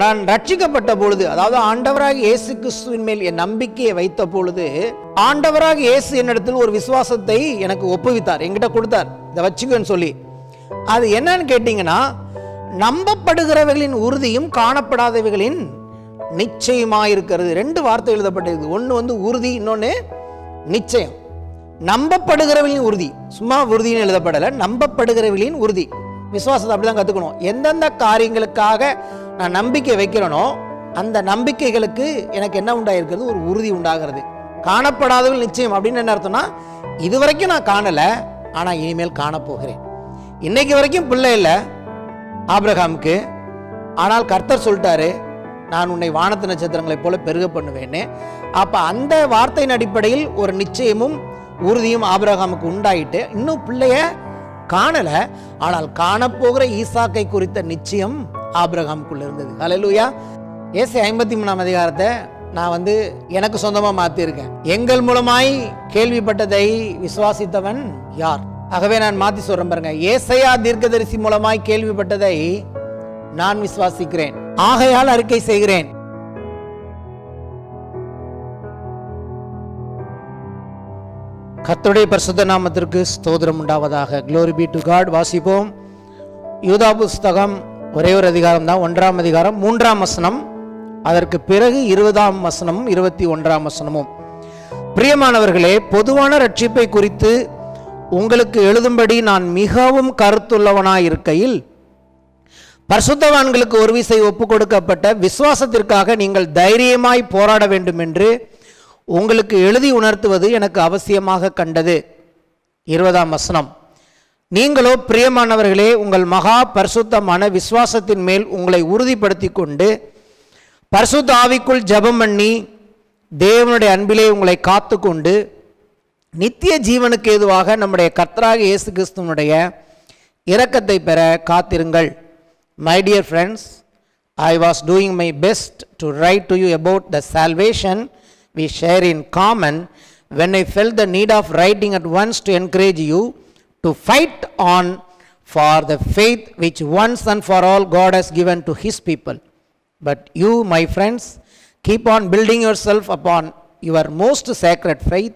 நான் ரட்சிக்கப்பட்ட பொழுது அதாவது ஆண்டவராக இயேசு கிறிஸ்துவின் மேல் என் நம்பிக்கையை வைத்த பொழுது ஆண்டவராக இயேசு என்னிடத்தில் ஒரு விசுவாசத்தை எனக்கு ஒப்புவித்தார் என்கிட்ட கொடுத்தார் இதை வச்சுக்கன்னு சொல்லி அது என்னன்னு கேட்டீங்கன்னா நம்பப்படுகிறவர்களின் உறுதியும் காணப்படாதவைகளின் நிச்சயமாக இருக்கிறது ரெண்டு வார்த்தை எழுதப்பட்டிருக்கு ஒன்று வந்து உறுதி இன்னொன்று நிச்சயம் நம்பப்படுகிறவர்களின் உறுதி சும்மா உறுதின்னு எழுதப்படலை நம்பப்படுகிறவர்களின் உறுதி விசுவாசத்தை அப்படி தான் கற்றுக்கணும் எந்தெந்த காரியங்களுக்காக நான் நம்பிக்கை வைக்கிறேனோ அந்த நம்பிக்கைகளுக்கு எனக்கு என்ன உண்டாயிருக்கிறது ஒரு உறுதி உண்டாகிறது காணப்படாதவர்கள் நிச்சயம் அப்படின்னு என்ன அர்த்தம்னா இது வரைக்கும் நான் காணலை ஆனால் இனிமேல் காணப்போகிறேன் இன்னைக்கு வரைக்கும் பிள்ளை இல்லை ஆப்ரஹாமுக்கு ஆனால் கர்த்தர் சொல்லிட்டாரு நான் உன்னை வானத்து நட்சத்திரங்களைப் போல பெருக பண்ணுவேன்னு அப்போ அந்த வார்த்தையின் அடிப்படையில் ஒரு நிச்சயமும் உறுதியும் ஆபிரகாமுக்கு உண்டாயிட்டு இன்னும் பிள்ளைய காணல ஆனால் காணப்போகிற ஈசாக்கை குறித்த நிச்சயம் ஆப்ரஹாம்குள்ள இருந்தது ஹலலூயா ஏசி ஐம்பத்தி மூணாம் அதிகாரத்தை நான் வந்து எனக்கு சொந்தமாக மாற்றிருக்கேன் எங்கள் மூலமாய் கேள்விப்பட்டதை விசுவாசித்தவன் யார் ஆகவே நான் மாற்றி சொல்றேன் பாருங்க ஏசையா தீர்க்கதரிசி மூலமாய் கேள்விப்பட்டதை நான் விசுவாசிக்கிறேன் ஆகையால் அறிக்கை செய்கிறேன் கத்துடைய பரிசுத்த நாமத்திற்கு ஸ்தோதிரம் உண்டாவதாக க்ளோரி பி டு காட் வாசிப்போம் யூதா புஸ்தகம் ஒரே ஒரு அதிகாரம் தான் ஒன்றாம் அதிகாரம் மூன்றாம் வசனம் அதற்கு பிறகு இருபதாம் வசனமும் இருபத்தி ஒன்றாம் வசனமும் பிரியமானவர்களே பொதுவான ரட்சிப்பை குறித்து உங்களுக்கு எழுதும்படி நான் மிகவும் கருத்துள்ளவனாயிருக்கையில் பரிசுத்தவான்களுக்கு ஒரு விசை ஒப்புக் கொடுக்கப்பட்ட விசுவாசத்திற்காக நீங்கள் தைரியமாய் போராட வேண்டும் என்று உங்களுக்கு எழுதி உணர்த்துவது எனக்கு அவசியமாக கண்டது இருபதாம் வசனம் நீங்களோ பிரியமானவர்களே உங்கள் மகா பரிசுத்தமான விசுவாசத்தின் மேல் உங்களை உறுதிப்படுத்தி கொண்டு பரிசுத்த ஆவிக்குள் ஜபம் பண்ணி தேவனுடைய அன்பிலே உங்களை காத்து கொண்டு நித்திய ஜீவனுக்கு ஏதுவாக நம்முடைய கர்த்தராக இயேசு கிறிஸ்துவனுடைய இரக்கத்தை பெற காத்திருங்கள் my dear friends I was doing my best to write to you about the salvation we share in common. When I felt the need of writing at once to encourage you to fight on for the faith which once and for all God has given to his people. But you, my friends, keep on building yourself upon your most sacred faith.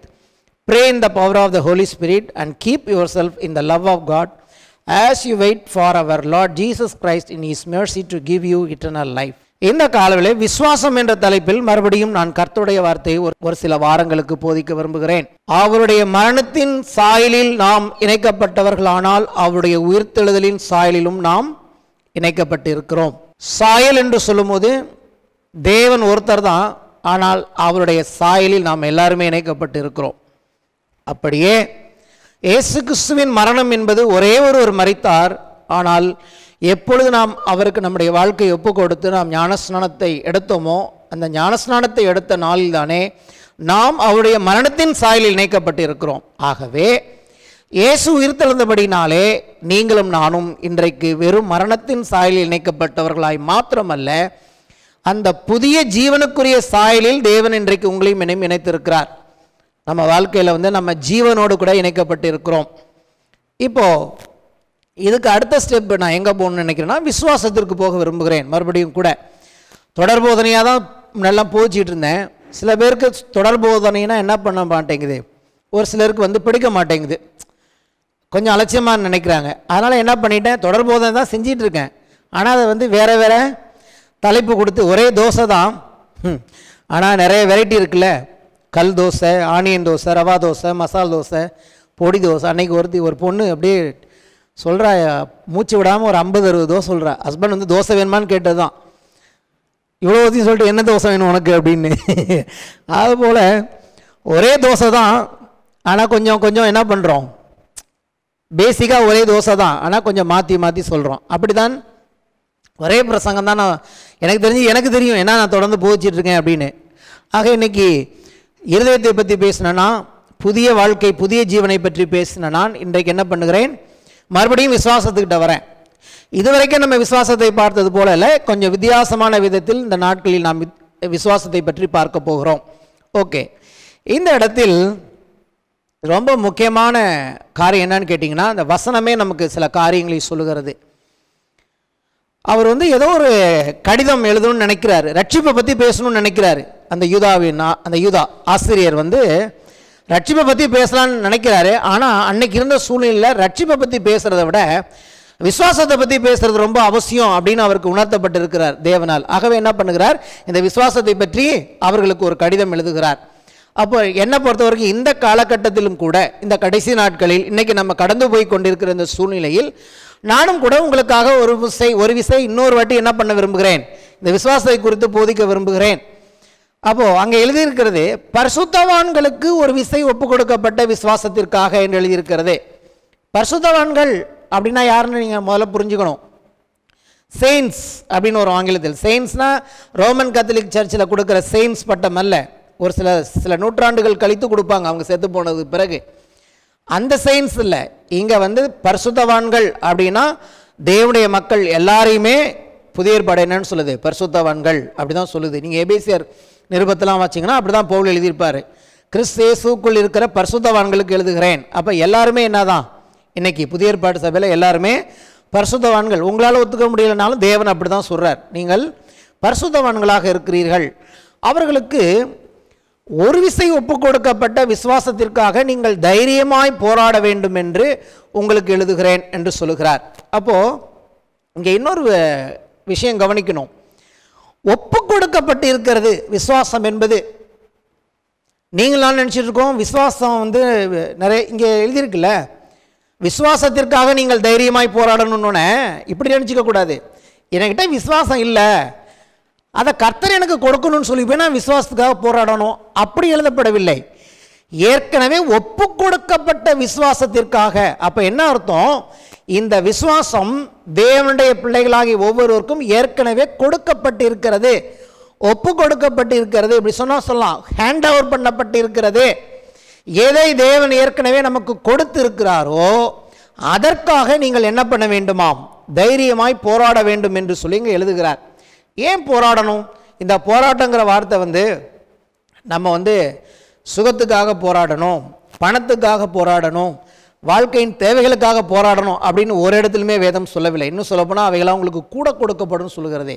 Pray in the power of the Holy Spirit and keep yourself in the love of God as you wait for our Lord Jesus Christ in his mercy to give you eternal life. இந்த காலவிலே விஸ்வாசம் என்ற தலைப்பில் மறுபடியும் நான் கர்த்தருடைய வார்த்தையை ஒரு ஒரு சில வாரங்களுக்கு போதிக்க விரும்புகிறேன் அவருடைய மரணத்தின் சாயலில் நாம் இணைக்கப்பட்டவர்களானால் அவருடைய உயிர்த்தெழுதலின் சாயலிலும் நாம் இணைக்கப்பட்டு இருக்கிறோம் சாயல் என்று சொல்லும்போது தேவன் ஒருத்தர் தான் ஆனால் அவருடைய சாயலில் நாம் எல்லாருமே இணைக்கப்பட்டு இருக்கிறோம் அப்படியே இயேசு கிறிஸ்துவின் மரணம் என்பது ஒரே ஒருவர் மறித்தார் ஆனால் எப்பொழுது நாம் அவருக்கு நம்முடைய வாழ்க்கையை ஒப்பு கொடுத்து நாம் ஞானஸ்நானத்தை எடுத்தோமோ அந்த ஞானஸ்நானத்தை எடுத்த நாளில்தானே நாம் அவருடைய மரணத்தின் சாயலில் இணைக்கப்பட்டிருக்கிறோம் ஆகவே இயேசு உயிர்த்தெழுந்தபடினாலே நீங்களும் நானும் இன்றைக்கு வெறும் மரணத்தின் சாயலில் இணைக்கப்பட்டவர்களாய் மாத்திரமல்ல அந்த புதிய ஜீவனுக்குரிய சாயலில் தேவன் இன்றைக்கு உங்களையும் இணையும் இணைத்திருக்கிறார் நம்ம வாழ்க்கையில் வந்து நம்ம ஜீவனோடு கூட இணைக்கப்பட்டிருக்கிறோம் இப்போது இதுக்கு அடுத்த ஸ்டெப் நான் எங்கே போகணும்னு நினைக்கிறேன்னா விஸ்வாசத்திற்கு போக விரும்புகிறேன் மறுபடியும் கூட தொடர்போதனையாக தான் நல்லா போச்சிட்டு இருந்தேன் சில பேருக்கு போதனைனா என்ன பண்ண மாட்டேங்குது ஒரு சிலருக்கு வந்து பிடிக்க மாட்டேங்குது கொஞ்சம் அலட்சியமாக நினைக்கிறாங்க அதனால் என்ன பண்ணிட்டேன் தொடர்போதனை தான் செஞ்சிகிட்டு இருக்கேன் ஆனால் அதை வந்து வேறு வேறு தலைப்பு கொடுத்து ஒரே தோசை தான் ஆனால் நிறைய வெரைட்டி இருக்குல்ல கல் தோசை ஆனியன் தோசை ரவா தோசை மசால் தோசை பொடி தோசை அன்றைக்கி ஒருத்தி ஒரு பொண்ணு அப்படியே சொல்கிறா மூச்சு விடாமல் ஒரு ஐம்பது அறுபது தோசை சொல்கிறா ஹஸ்பண்ட் வந்து தோசை வேணுமான்னு கேட்டது தான் இவ்வளோ சொல்லிட்டு என்ன தோசை வேணும் உனக்கு அப்படின்னு அதுபோல் ஒரே தோசை தான் ஆனால் கொஞ்சம் கொஞ்சம் என்ன பண்ணுறோம் பேசிக்காக ஒரே தோசை தான் ஆனால் கொஞ்சம் மாற்றி மாற்றி சொல்கிறோம் அப்படி தான் ஒரே பிரசங்கம் தான் நான் எனக்கு தெரிஞ்சு எனக்கு தெரியும் ஏன்னா நான் தொடர்ந்து போதிச்சிட்ருக்கேன் அப்படின்னு ஆக இன்றைக்கி இருதயத்தை பற்றி பேசினேன்னா புதிய வாழ்க்கை புதிய ஜீவனை பற்றி பேசின நான் இன்றைக்கு என்ன பண்ணுகிறேன் மறுபடியும் விசுவாசத்துக்கிட்ட வரேன் இதுவரைக்கும் நம்ம விசுவாசத்தை பார்த்தது போல இல்லை கொஞ்சம் வித்தியாசமான விதத்தில் இந்த நாட்களில் நாம் விசுவாசத்தை பற்றி பார்க்க போகிறோம் ஓகே இந்த இடத்தில் ரொம்ப முக்கியமான காரியம் என்னன்னு கேட்டிங்கன்னா அந்த வசனமே நமக்கு சில காரியங்களை சொல்லுகிறது அவர் வந்து ஏதோ ஒரு கடிதம் எழுதணும்னு நினைக்கிறாரு ரட்சிப்பை பற்றி பேசணும்னு நினைக்கிறாரு அந்த யூதாவின் அந்த யூதா ஆசிரியர் வந்து ரட்சிப்பை பற்றி பேசலான்னு நினைக்கிறாரு ஆனால் அன்னைக்கு இருந்த சூழ்நிலையில் ரட்சிப்பை பற்றி பேசுகிறத விட விசுவாசத்தை பற்றி பேசுறது ரொம்ப அவசியம் அப்படின்னு அவருக்கு உணர்த்தப்பட்டிருக்கிறார் தேவனால் ஆகவே என்ன பண்ணுகிறார் இந்த விசுவாசத்தை பற்றி அவர்களுக்கு ஒரு கடிதம் எழுதுகிறார் அப்போ என்னை பொறுத்த வரைக்கும் இந்த காலகட்டத்திலும் கூட இந்த கடைசி நாட்களில் இன்றைக்கி நம்ம கடந்து போய் கொண்டிருக்கிற இந்த சூழ்நிலையில் நானும் கூட உங்களுக்காக ஒரு விசை ஒரு விசை இன்னொரு வாட்டி என்ன பண்ண விரும்புகிறேன் இந்த விசுவாசத்தை குறித்து போதிக்க விரும்புகிறேன் அப்போது அங்கே எழுதியிருக்கிறது பரிசுத்தவான்களுக்கு ஒரு விசை ஒப்பு கொடுக்கப்பட்ட விசுவாசத்திற்காக என்று எழுதியிருக்கிறது பரிசுத்தவான்கள் அப்படின்னா யாருன்னு நீங்கள் முதல்ல புரிஞ்சுக்கணும் செயின்ஸ் அப்படின்னு ஒரு ஆங்கிலத்தில் செயின்ஸ்னால் ரோமன் கத்தலிக் சர்ச்சில் கொடுக்குற செயின்ஸ் பட்டம் அல்ல ஒரு சில சில நூற்றாண்டுகள் கழித்து கொடுப்பாங்க அவங்க செத்து போனது பிறகு அந்த செயின்ஸ் இல்லை இங்கே வந்து பரிசுத்தவான்கள் அப்படின்னா தேவனுடைய மக்கள் எல்லாரையுமே புதிய ஏற்பாடு என்னன்னு சொல்லுது பரிசுத்தவான்கள் அப்படி தான் சொல்லுது நீங்கள் ஏபிசிஆர் நிருபத்தெலாம் வச்சிங்கன்னா அப்படி தான் பவுல் எழுதியிருப்பார் கிறிஸ்தேசுக்குள் இருக்கிற பரிசுத்தவான்களுக்கு எழுதுகிறேன் அப்போ எல்லாருமே என்ன தான் இன்றைக்கி புதிய ஏற்பாட்டு சபையில் எல்லாருமே பரிசுத்தவான்கள் உங்களால் ஒத்துக்க முடியலைனாலும் தேவன் அப்படி தான் சொல்கிறார் நீங்கள் பரிசுத்தவான்களாக இருக்கிறீர்கள் அவர்களுக்கு ஒரு விசை ஒப்பு கொடுக்கப்பட்ட விசுவாசத்திற்காக நீங்கள் தைரியமாய் போராட வேண்டும் என்று உங்களுக்கு எழுதுகிறேன் என்று சொல்லுகிறார் அப்போது இங்கே இன்னொரு விஷயம் கவனிக்கணும் ஒப்பு கொடுக்கப்பட்டு இருக்கிறது விசுவாசம் என்பது நீங்களாம் நினச்சிட்டு இருக்கோம் விசுவாசம் வந்து நிறைய இங்கே எழுதியிருக்குல்ல விசுவாசத்திற்காக நீங்கள் தைரியமாய் போராடணும்னு இப்படி நினச்சிக்கக்கூடாது என்கிட்ட விசுவாசம் இல்லை அதை கர்த்தர் எனக்கு கொடுக்கணும்னு சொல்லி போய் நான் விசுவாசத்துக்காக போராடணும் அப்படி எழுதப்படவில்லை ஏற்கனவே ஒப்பு கொடுக்கப்பட்ட விசுவாசத்திற்காக அப்போ என்ன அர்த்தம் இந்த விசுவாசம் தேவனுடைய பிள்ளைகளாகி ஒவ்வொருவருக்கும் ஏற்கனவே கொடுக்கப்பட்டிருக்கிறது ஒப்பு கொடுக்கப்பட்டிருக்கிறது இப்படி சொன்னால் சொல்லலாம் ஹேண்ட் ஓவர் பண்ணப்பட்டிருக்கிறது எதை தேவன் ஏற்கனவே நமக்கு கொடுத்திருக்கிறாரோ அதற்காக நீங்கள் என்ன பண்ண வேண்டுமாம் தைரியமாய் போராட வேண்டும் என்று சொல்லி இங்கே எழுதுகிறார் ஏன் போராடணும் இந்த போராட்டங்கிற வார்த்தை வந்து நம்ம வந்து சுகத்துக்காக போராடணும் பணத்துக்காக போராடணும் வாழ்க்கையின் தேவைகளுக்காக போராடணும் அப்படின்னு ஒரு இடத்துலையுமே வேதம் சொல்லவில்லை இன்னும் சொல்லப்போனால் அவைகளாக உங்களுக்கு கூட கொடுக்கப்படும் சொல்கிறதே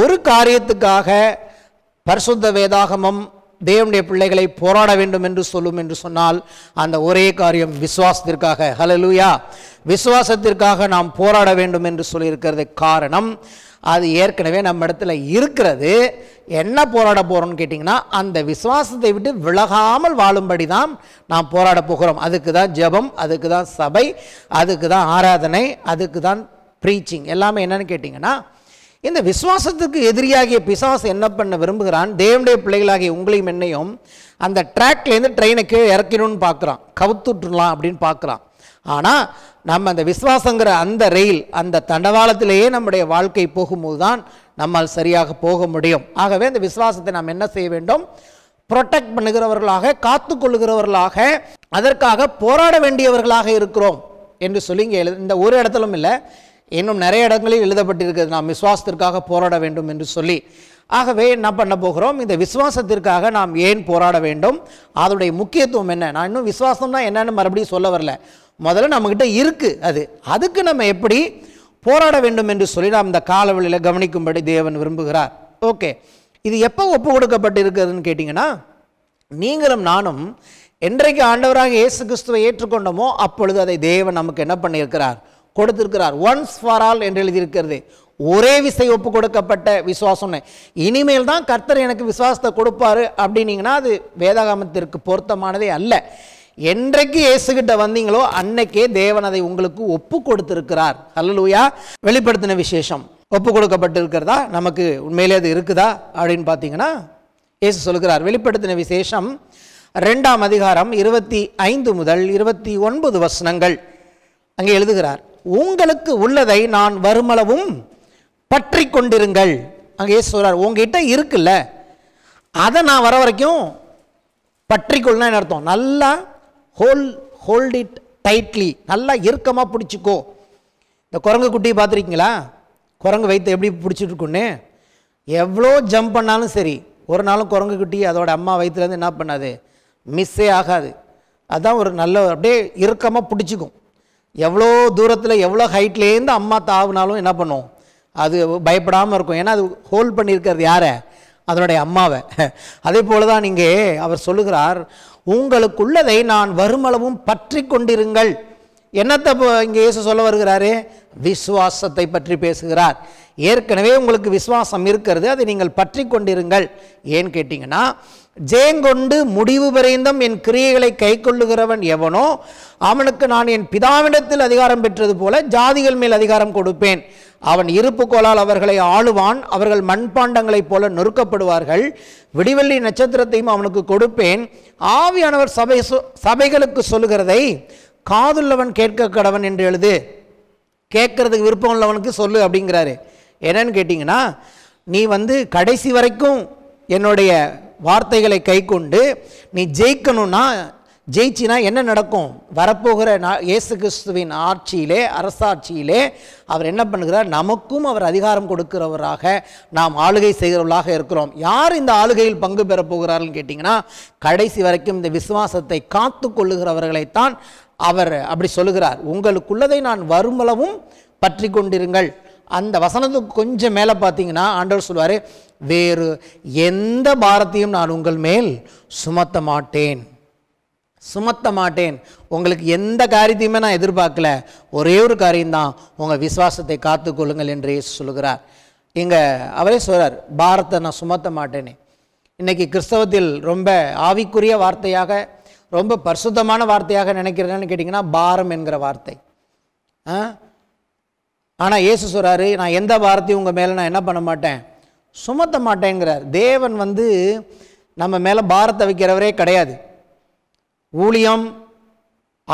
ஒரு காரியத்துக்காக பரிசுத்த வேதாகமம் தேவனுடைய பிள்ளைகளை போராட வேண்டும் என்று சொல்லும் என்று சொன்னால் அந்த ஒரே காரியம் விசுவாசத்திற்காக ஹலலூயா விசுவாசத்திற்காக நாம் போராட வேண்டும் என்று சொல்லியிருக்கிறது காரணம் அது ஏற்கனவே நம்ம இடத்துல இருக்கிறது என்ன போராட போகிறோம்னு கேட்டிங்கன்னா அந்த விசுவாசத்தை விட்டு விலகாமல் வாழும்படி தான் நாம் போராட போகிறோம் அதுக்கு தான் ஜபம் அதுக்கு தான் சபை அதுக்கு தான் ஆராதனை அதுக்கு தான் ப்ரீச்சிங் எல்லாமே என்னென்னு கேட்டிங்கன்னா இந்த விசுவாசத்துக்கு எதிரியாகிய பிசாஸ் என்ன பண்ண விரும்புகிறான் தேவனுடைய பிள்ளைகளாகிய உங்களையும் என்னையும் அந்த ட்ராக்லேருந்து ட்ரெயினை கீழே இறக்கணும்னு பார்க்குறான் கவுத்துட்ருலாம் அப்படின்னு பார்க்குறான் ஆனால் நம்ம அந்த விஸ்வாசங்கிற அந்த ரயில் அந்த தண்டவாளத்திலேயே நம்முடைய வாழ்க்கை போகும்போது தான் நம்மால் சரியாக போக முடியும் ஆகவே அந்த விஸ்வாசத்தை நாம் என்ன செய்ய வேண்டும் ப்ரொட்டெக்ட் பண்ணுகிறவர்களாக காத்து கொள்ளுகிறவர்களாக அதற்காக போராட வேண்டியவர்களாக இருக்கிறோம் என்று சொல்லி இங்கே எழு இந்த ஒரு இடத்திலும் இல்லை இன்னும் நிறைய இடங்களில் எழுதப்பட்டிருக்கிறது நாம் விசுவாசத்திற்காக போராட வேண்டும் என்று சொல்லி ஆகவே என்ன பண்ண போகிறோம் இந்த விசுவாசத்திற்காக நாம் ஏன் போராட வேண்டும் அதனுடைய முக்கியத்துவம் என்ன நான் இன்னும் விசுவாசம்னா என்னன்னு மறுபடியும் சொல்ல வரல முதல்ல நம்மக்கிட்ட இருக்குது அது அதுக்கு நம்ம எப்படி போராட வேண்டும் என்று சொல்லி நாம் இந்த காலவெளியில் கவனிக்கும்படி தேவன் விரும்புகிறார் ஓகே இது எப்போ ஒப்பு கொடுக்கப்பட்டு இருக்கிறதுன்னு கேட்டிங்கன்னா நீங்களும் நானும் என்றைக்கு ஆண்டவராக இயேசு கிறிஸ்துவை ஏற்றுக்கொண்டோமோ அப்பொழுது அதை தேவன் நமக்கு என்ன பண்ணியிருக்கிறார் கொடுத்திருக்கிறார் ஒன்ஸ் ஃபார் ஆல் என்று எழுதியிருக்கிறது ஒரே விசை ஒப்பு கொடுக்கப்பட்ட விசுவாசம்னு இனிமேல் தான் கர்த்தர் எனக்கு விசுவாசத்தை கொடுப்பாரு அப்படின்னீங்கன்னா அது வேதாகாமத்திற்கு பொருத்தமானதே அல்ல என்றைக்கு இயேசுகிட்ட வந்தீங்களோ அன்னைக்கே தேவன் அதை உங்களுக்கு ஒப்பு கொடுத்திருக்கிறார் அல்லலூயா வெளிப்படுத்தின விசேஷம் ஒப்பு கொடுக்கப்பட்டிருக்கிறதா நமக்கு உண்மையிலே அது இருக்குதா அப்படின்னு பார்த்தீங்கன்னா இயேசு சொல்கிறார் வெளிப்படுத்தின விசேஷம் ரெண்டாம் அதிகாரம் இருபத்தி ஐந்து முதல் இருபத்தி ஒன்பது வசனங்கள் அங்கே எழுதுகிறார் உங்களுக்கு உள்ளதை நான் வருமளவும் பற்றி கொண்டிருங்கள் அங்கே இயேசு சொல்கிறார் உங்ககிட்ட இருக்குல்ல அதை நான் வர வரைக்கும் பற்றிக்கொள்ளனா என்ன அர்த்தம் நல்லா ஹோல் ஹோல்ட் இட் டைட்லி நல்லா இறுக்கமாக பிடிச்சிக்கோ இந்த குரங்கு குட்டியை பார்த்துருக்கீங்களா குரங்கு வைத்து எப்படி பிடிச்சிட்ருக்குன்னு எவ்வளோ ஜம்ப் பண்ணாலும் சரி ஒரு நாளும் குரங்கு குட்டி அதோடய அம்மா வயிற்றுலேருந்து என்ன பண்ணாது மிஸ்ஸே ஆகாது அதுதான் ஒரு நல்ல அப்படியே இறுக்கமாக பிடிச்சிக்கும் எவ்வளோ தூரத்தில் எவ்வளோ ஹைட்லேருந்து அம்மா தாவுனாலும் என்ன பண்ணும் அது பயப்படாமல் இருக்கும் ஏன்னா அது ஹோல்ட் பண்ணியிருக்கிறது யாரை அதனுடைய அம்மாவை அதே போல் தான் நீங்கள் அவர் சொல்லுகிறார் உங்களுக்குள்ளதை நான் வருமளவும் பற்றி கொண்டிருங்கள் என்னத்தை இங்கே இயேசு சொல்ல வருகிறாரே விசுவாசத்தை பற்றி பேசுகிறார் ஏற்கனவே உங்களுக்கு விசுவாசம் இருக்கிறது அதை நீங்கள் பற்றி கொண்டிருங்கள் ஏன்னு கேட்டிங்கன்னா ஜெயங்கொண்டு முடிவு பரிந்தும் என் கிரியைகளை கை கொள்ளுகிறவன் எவனோ அவனுக்கு நான் என் பிதாவிடத்தில் அதிகாரம் பெற்றது போல ஜாதிகள் மேல் அதிகாரம் கொடுப்பேன் அவன் இருப்பு கோலால் அவர்களை ஆளுவான் அவர்கள் மண்பாண்டங்களைப் போல நொறுக்கப்படுவார்கள் விடிவெள்ளி நட்சத்திரத்தையும் அவனுக்கு கொடுப்பேன் ஆவியானவர் சபை சபைகளுக்கு சொல்லுகிறதை காதுள்ளவன் கேட்க கடவன் என்று எழுது கேட்கறதுக்கு விருப்பம் உள்ளவனுக்கு சொல்லு அப்படிங்கிறாரு என்னன்னு கேட்டிங்கன்னா நீ வந்து கடைசி வரைக்கும் என்னுடைய வார்த்தைகளை கை கொண்டு நீ ஜெயிக்கணும்னா ஜெயிச்சினா என்ன நடக்கும் வரப்போகிற இயேசு கிறிஸ்துவின் ஆட்சியிலே அரசாட்சியிலே அவர் என்ன பண்ணுகிறார் நமக்கும் அவர் அதிகாரம் கொடுக்கிறவராக நாம் ஆளுகை செய்கிறவர்களாக இருக்கிறோம் யார் இந்த ஆளுகையில் பங்கு பெறப் போகிறார்கள் கேட்டிங்கன்னா கடைசி வரைக்கும் இந்த விசுவாசத்தை காத்து கொள்ளுகிறவர்களைத்தான் அவர் அப்படி சொல்லுகிறார் உங்களுக்குள்ளதை நான் வருமளவும் பற்றி கொண்டிருங்கள் அந்த வசனத்துக்கு கொஞ்சம் மேலே பார்த்தீங்கன்னா ஆண்டவர் சொல்வார் வேறு எந்த பாரத்தையும் நான் உங்கள் மேல் சுமத்த மாட்டேன் சுமத்த மாட்டேன் உங்களுக்கு எந்த காரியத்தையுமே நான் எதிர்பார்க்கல ஒரே ஒரு காரியம்தான் உங்கள் விசுவாசத்தை காத்துக்கொள்ளுங்கள் என்று இயேசு சொல்கிறார் இங்கே அவரே சொல்கிறார் பாரத்தை நான் சுமத்த மாட்டேனே இன்றைக்கி கிறிஸ்தவத்தில் ரொம்ப ஆவிக்குரிய வார்த்தையாக ரொம்ப பரிசுத்தமான வார்த்தையாக நினைக்கிறேன்னு கேட்டிங்கன்னா பாரம் என்கிற வார்த்தை ஆனால் இயேசு சொல்கிறாரு நான் எந்த பாரத்தையும் உங்கள் மேலே நான் என்ன பண்ண மாட்டேன் சுமத்த மாட்டேங்கிறார் தேவன் வந்து நம்ம மேலே பாரத்தை வைக்கிறவரே கிடையாது ஊழியம்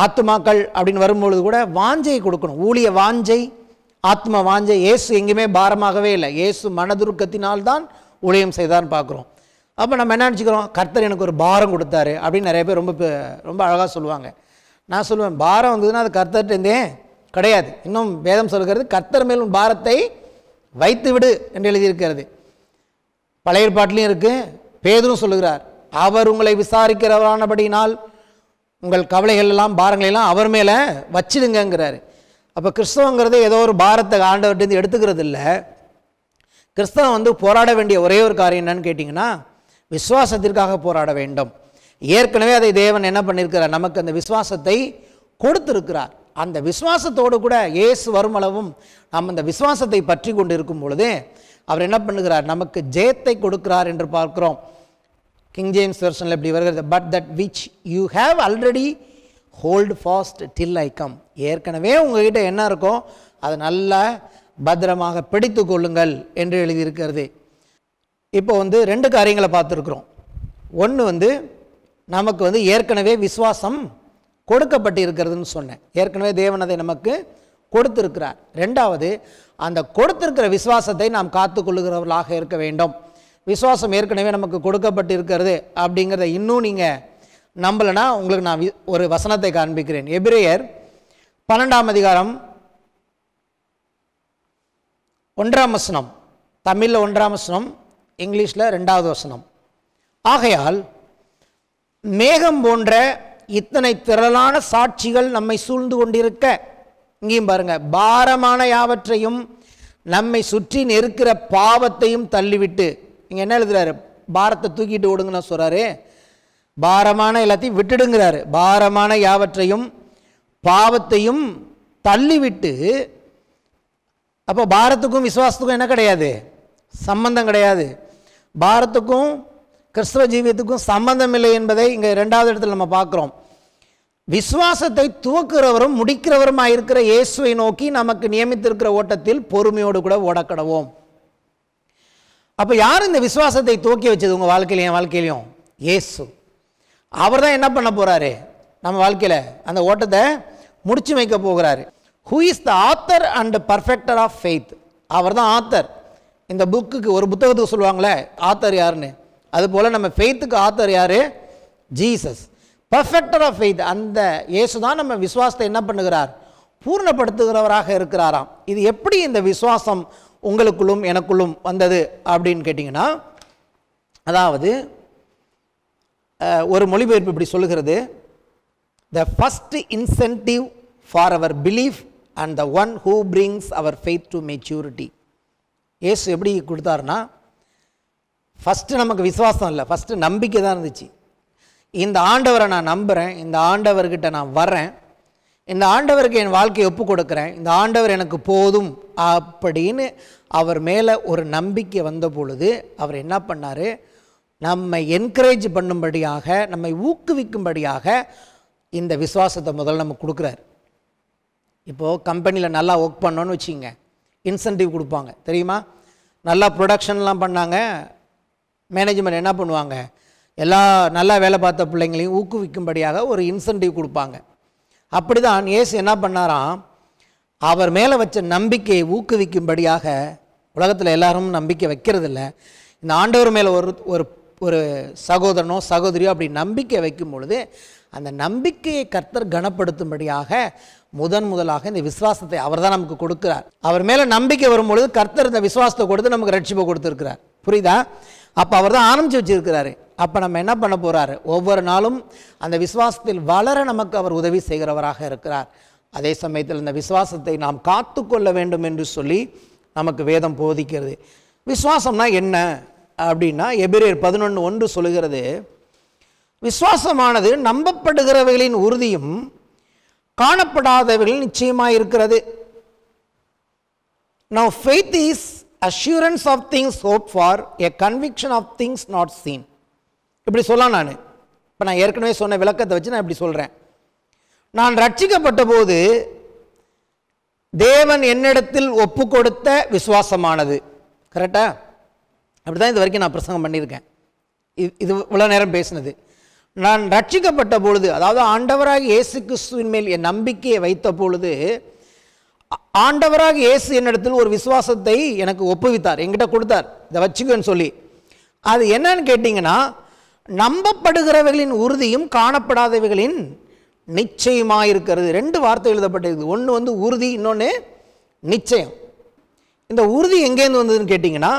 ஆத்மாக்கள் அப்படின்னு வரும்பொழுது கூட வாஞ்சையை கொடுக்கணும் ஊழிய வாஞ்சை ஆத்ம வாஞ்சை இயேசு எங்கேயுமே பாரமாகவே இல்லை ஏசு மனதுருக்கத்தினால்தான் ஊழியம் செய்தான்னு பார்க்குறோம் அப்போ நம்ம என்ன நினச்சிக்கிறோம் கர்த்தர் எனக்கு ஒரு பாரம் கொடுத்தாரு அப்படின்னு நிறைய பேர் ரொம்ப ரொம்ப அழகாக சொல்லுவாங்க நான் சொல்லுவேன் பாரம் வந்ததுன்னா அது இருந்தேன் கிடையாது இன்னும் வேதம் சொல்கிறது கர்த்தர் மேல் உன் பாரத்தை வைத்து விடு என்று எழுதியிருக்கிறது பழைய பாட்டிலையும் இருக்குது பேதரும் சொல்லுகிறார் அவர் உங்களை விசாரிக்கிறவரானபடியினால் உங்கள் கவலைகள் எல்லாம் பாரங்களெல்லாம் எல்லாம் அவர் மேலே வச்சுடுங்கிறாரு அப்போ கிறிஸ்தவங்கிறது ஏதோ ஒரு பாரத்தை ஆண்டவர்கிட்ட எடுத்துக்கிறது இல்லை கிறிஸ்தவம் வந்து போராட வேண்டிய ஒரே ஒரு காரியம் என்னன்னு கேட்டிங்கன்னா விசுவாசத்திற்காக போராட வேண்டும் ஏற்கனவே அதை தேவன் என்ன பண்ணியிருக்கிறார் நமக்கு அந்த விசுவாசத்தை கொடுத்துருக்கிறார் அந்த விசுவாசத்தோடு கூட இயேசு வருமளவும் நாம் அந்த விசுவாசத்தை பற்றி கொண்டு இருக்கும் பொழுது அவர் என்ன பண்ணுகிறார் நமக்கு ஜெயத்தை கொடுக்கிறார் என்று பார்க்கிறோம் கிங் ஜேம்ஸ் வெர்ஷனில் எப்படி வருகிறது but that which you have already hold fast till I come ஏற்கனவே உங்ககிட்ட என்ன இருக்கோ அதை நல்லா பத்திரமாக பிடித்து கொள்ளுங்கள் என்று எழுதியிருக்கிறது இப்போ வந்து ரெண்டு காரியங்களை பார்த்துருக்குறோம் ஒன்று வந்து நமக்கு வந்து ஏற்கனவே விசுவாசம் கொடுக்கப்பட்டிருக்கிறதுன்னு சொன்னேன் ஏற்கனவே தேவன் அதை நமக்கு கொடுத்திருக்கிறார் ரெண்டாவது அந்த கொடுத்திருக்கிற விசுவாசத்தை நாம் காத்து கொள்ளுகிறவர்களாக இருக்க வேண்டும் விசுவாசம் ஏற்கனவே நமக்கு கொடுக்கப்பட்டிருக்கிறது அப்படிங்கிறத இன்னும் நீங்கள் நம்பலைன்னா உங்களுக்கு நான் ஒரு வசனத்தை காண்பிக்கிறேன் எபிரேயர் பன்னெண்டாம் அதிகாரம் ஒன்றாம் வசனம் தமிழில் ஒன்றாம் வசனம் இங்கிலீஷில் ரெண்டாவது வசனம் ஆகையால் மேகம் போன்ற இத்தனை திரளான சாட்சிகள் நம்மை சூழ்ந்து கொண்டிருக்க இங்கேயும் பாருங்கள் பாரமான யாவற்றையும் நம்மை சுற்றி நெருக்கிற பாவத்தையும் தள்ளிவிட்டு இங்கே என்ன எழுதுகிறாரு பாரத்தை தூக்கிட்டு ஓடுங்கன்னு சொல்கிறாரு பாரமான எல்லாத்தையும் விட்டுடுங்கிறாரு பாரமான யாவற்றையும் பாவத்தையும் தள்ளிவிட்டு அப்போ பாரத்துக்கும் விசுவாசத்துக்கும் என்ன கிடையாது சம்பந்தம் கிடையாது பாரத்துக்கும் கிறிஸ்தவ ஜீவியத்துக்கும் இல்லை என்பதை இங்கே ரெண்டாவது இடத்துல நம்ம பார்க்குறோம் விசுவாசத்தை துவக்கிறவரும் முடிக்கிறவருமாக இருக்கிற இயேசுவை நோக்கி நமக்கு நியமித்திருக்கிற ஓட்டத்தில் பொறுமையோடு கூட ஓடக்கடவோம் அப்போ யார் இந்த விசுவாசத்தை துவக்கி வச்சது உங்கள் வாழ்க்கையிலையும் வாழ்க்கையிலையும் இயேசு அவர் தான் என்ன பண்ண போகிறாரு நம்ம வாழ்க்கையில் அந்த ஓட்டத்தை முடிச்சு வைக்க போகிறாரு who is the author and perfecter of faith அவர் தான் ஆத்தர் இந்த புக்குக்கு ஒரு புத்தகத்துக்கு சொல்லுவாங்களே ஆத்தர் யாருன்னு அதுபோல் நம்ம ஃபெய்த்துக்கு ஆத்தர் யார் ஜீசஸ் பர்ஃபெக்டர் ஆஃப் ஃபெய்த் அந்த இயேசு தான் நம்ம விசுவாசத்தை என்ன பண்ணுகிறார் பூர்ணப்படுத்துகிறவராக இருக்கிறாராம் இது எப்படி இந்த விசுவாசம் உங்களுக்குள்ளும் எனக்குள்ளும் வந்தது அப்படின்னு கேட்டிங்கன்னா அதாவது ஒரு மொழிபெயர்ப்பு இப்படி சொல்லுகிறது the first incentive for our belief and the one who brings our faith to maturity ஏசு எப்படி கொடுத்தாருன்னா ஃபஸ்ட்டு நமக்கு விசுவாசம் இல்லை ஃபஸ்ட்டு நம்பிக்கை தான் இருந்துச்சு இந்த ஆண்டவரை நான் நம்புகிறேன் இந்த ஆண்டவர்கிட்ட நான் வரேன் இந்த ஆண்டவருக்கு என் வாழ்க்கையை ஒப்பு கொடுக்குறேன் இந்த ஆண்டவர் எனக்கு போதும் அப்படின்னு அவர் மேலே ஒரு நம்பிக்கை வந்த பொழுது அவர் என்ன பண்ணார் நம்மை என்கரேஜ் பண்ணும்படியாக நம்மை ஊக்குவிக்கும்படியாக இந்த விசுவாசத்தை முதல்ல நம்ம கொடுக்குறாரு இப்போது கம்பெனியில் நல்லா ஒர்க் பண்ணோன்னு வச்சுங்க இன்சென்டிவ் கொடுப்பாங்க தெரியுமா நல்லா ப்ரொடக்ஷன்லாம் பண்ணாங்க மேனேஜ்மெண்ட் என்ன பண்ணுவாங்க எல்லா நல்லா வேலை பார்த்த பிள்ளைங்களையும் ஊக்குவிக்கும்படியாக ஒரு இன்சென்டிவ் கொடுப்பாங்க அப்படி தான் ஏசு என்ன பண்ணாராம் அவர் மேலே வச்ச நம்பிக்கையை ஊக்குவிக்கும்படியாக உலகத்தில் எல்லாரும் நம்பிக்கை வைக்கிறதில்ல இந்த ஆண்டவர் மேலே ஒரு ஒரு ஒரு சகோதரனோ சகோதரியோ அப்படி நம்பிக்கை வைக்கும் பொழுது அந்த நம்பிக்கையை கர்த்தர் கனப்படுத்தும்படியாக முதன் முதலாக இந்த விசுவாசத்தை அவர் தான் நமக்கு கொடுக்குறார் அவர் மேலே நம்பிக்கை வரும்பொழுது கர்த்தர் இந்த விசுவாசத்தை கொடுத்து நமக்கு ரட்சிப்பை கொடுத்துருக்கிறார் புரியுதா அப்போ அவர் தான் ஆரம்பித்து வச்சுருக்கிறாரு அப்போ நம்ம என்ன பண்ண போகிறாரு ஒவ்வொரு நாளும் அந்த விசுவாசத்தில் வளர நமக்கு அவர் உதவி செய்கிறவராக இருக்கிறார் அதே சமயத்தில் இந்த விசுவாசத்தை நாம் காத்து கொள்ள வேண்டும் என்று சொல்லி நமக்கு வேதம் போதிக்கிறது விசுவாசம்னா என்ன அப்படின்னா எபிரேர் பதினொன்று ஒன்று சொல்கிறது விசுவாசமானது நம்பப்படுகிறவைகளின் உறுதியும் காணப்படாதவைகளின் நிச்சயமாக இருக்கிறது now faith is assurance of things hope for a conviction of things not seen இப்படி சொல்லலாம் நான் இப்போ நான் ஏற்கனவே சொன்ன விளக்கத்தை வச்சு நான் இப்படி சொல்கிறேன் நான் ரட்சிக்கப்பட்ட போது தேவன் என்னிடத்தில் ஒப்பு கொடுத்த விசுவாசமானது கரெக்டா அப்படி தான் இது வரைக்கும் நான் பிரசங்கம் பண்ணியிருக்கேன் இது இது இவ்வளோ நேரம் பேசினது நான் ரட்சிக்கப்பட்ட பொழுது அதாவது ஆண்டவராக இயேசு கிறிஸ்துவின் மேல் என் நம்பிக்கையை வைத்த பொழுது ஆண்டவராக இயேசு என்னிடத்தில் ஒரு விசுவாசத்தை எனக்கு ஒப்புவித்தார் என்கிட்ட கொடுத்தார் இதை வச்சுக்கன்னு சொல்லி அது என்னன்னு கேட்டிங்கன்னா நம்பப்படுகிறவைகளின் உறுதியும் காணப்படாதவைகளின் நிச்சயமாக இருக்கிறது ரெண்டு வார்த்தை எழுதப்பட்டிருக்கு ஒன்று வந்து உறுதி இன்னொன்று நிச்சயம் இந்த உறுதி எங்கேருந்து வந்ததுன்னு கேட்டிங்கன்னா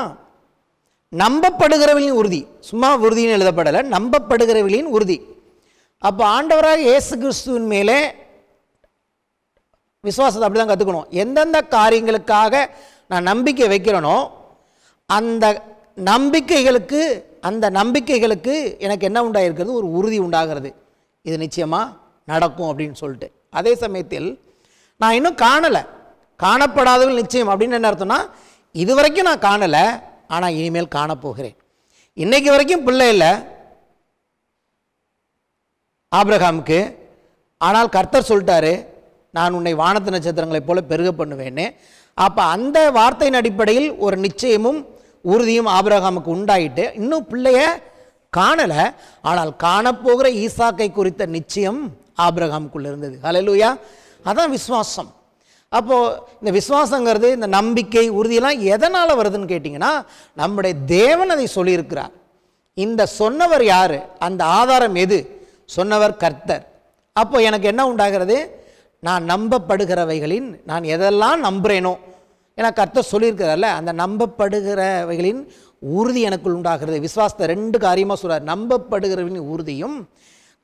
நம்பப்படுகிறவர்களின் உறுதி சும்மா உறுதின்னு எழுதப்படலை நம்பப்படுகிறவர்களின் உறுதி அப்போ ஆண்டவராக இயேசு கிறிஸ்துவின் மேலே விசுவாசத்தை அப்படி தான் கற்றுக்கணும் எந்தெந்த காரியங்களுக்காக நான் நம்பிக்கை வைக்கிறேனோ அந்த நம்பிக்கைகளுக்கு அந்த நம்பிக்கைகளுக்கு எனக்கு என்ன உண்டாயிருக்கிறது ஒரு உறுதி உண்டாகிறது இது நிச்சயமாக நடக்கும் அப்படின்னு சொல்லிட்டு அதே சமயத்தில் நான் இன்னும் காணலை காணப்படாதவர்கள் நிச்சயம் அப்படின்னு என்ன அர்த்தம்னா இது வரைக்கும் நான் காணலை ஆனால் இனிமேல் காணப்போகிறேன் இன்றைக்கு வரைக்கும் பிள்ளை இல்லை ஆப்ரஹாமுக்கு ஆனால் கர்த்தர் சொல்லிட்டாரு நான் உன்னை வானத்து நட்சத்திரங்களைப் போல பெருக பண்ணுவேனே அப்போ அந்த வார்த்தையின் அடிப்படையில் ஒரு நிச்சயமும் உறுதியும் ஆபிரகாமுக்கு உண்டாயிட்டு இன்னும் பிள்ளைய காணலை ஆனால் காணப்போகிற ஈசாக்கை குறித்த நிச்சயம் ஆபிரகாமுக்குள்ளே இருந்தது ஹலலூயா அதான் விஸ்வாசம் அப்போது இந்த விஸ்வாசங்கிறது இந்த நம்பிக்கை உறுதியெல்லாம் எதனால் வருதுன்னு கேட்டிங்கன்னா நம்முடைய தேவன் அதை சொல்லியிருக்கிறார் இந்த சொன்னவர் யார் அந்த ஆதாரம் எது சொன்னவர் கர்த்தர் அப்போ எனக்கு என்ன உண்டாகிறது நான் நம்பப்படுகிறவைகளின் நான் எதெல்லாம் நம்புகிறேனோ ஏன்னா கர்த்தர் சொல்லியிருக்கிறார்ல அந்த நம்பப்படுகிறவைகளின் உறுதி எனக்குள் உண்டாகிறது விஸ்வாசத்தை ரெண்டு காரியமாக சொல்கிறார் நம்பப்படுகிறவர்களின் உறுதியும்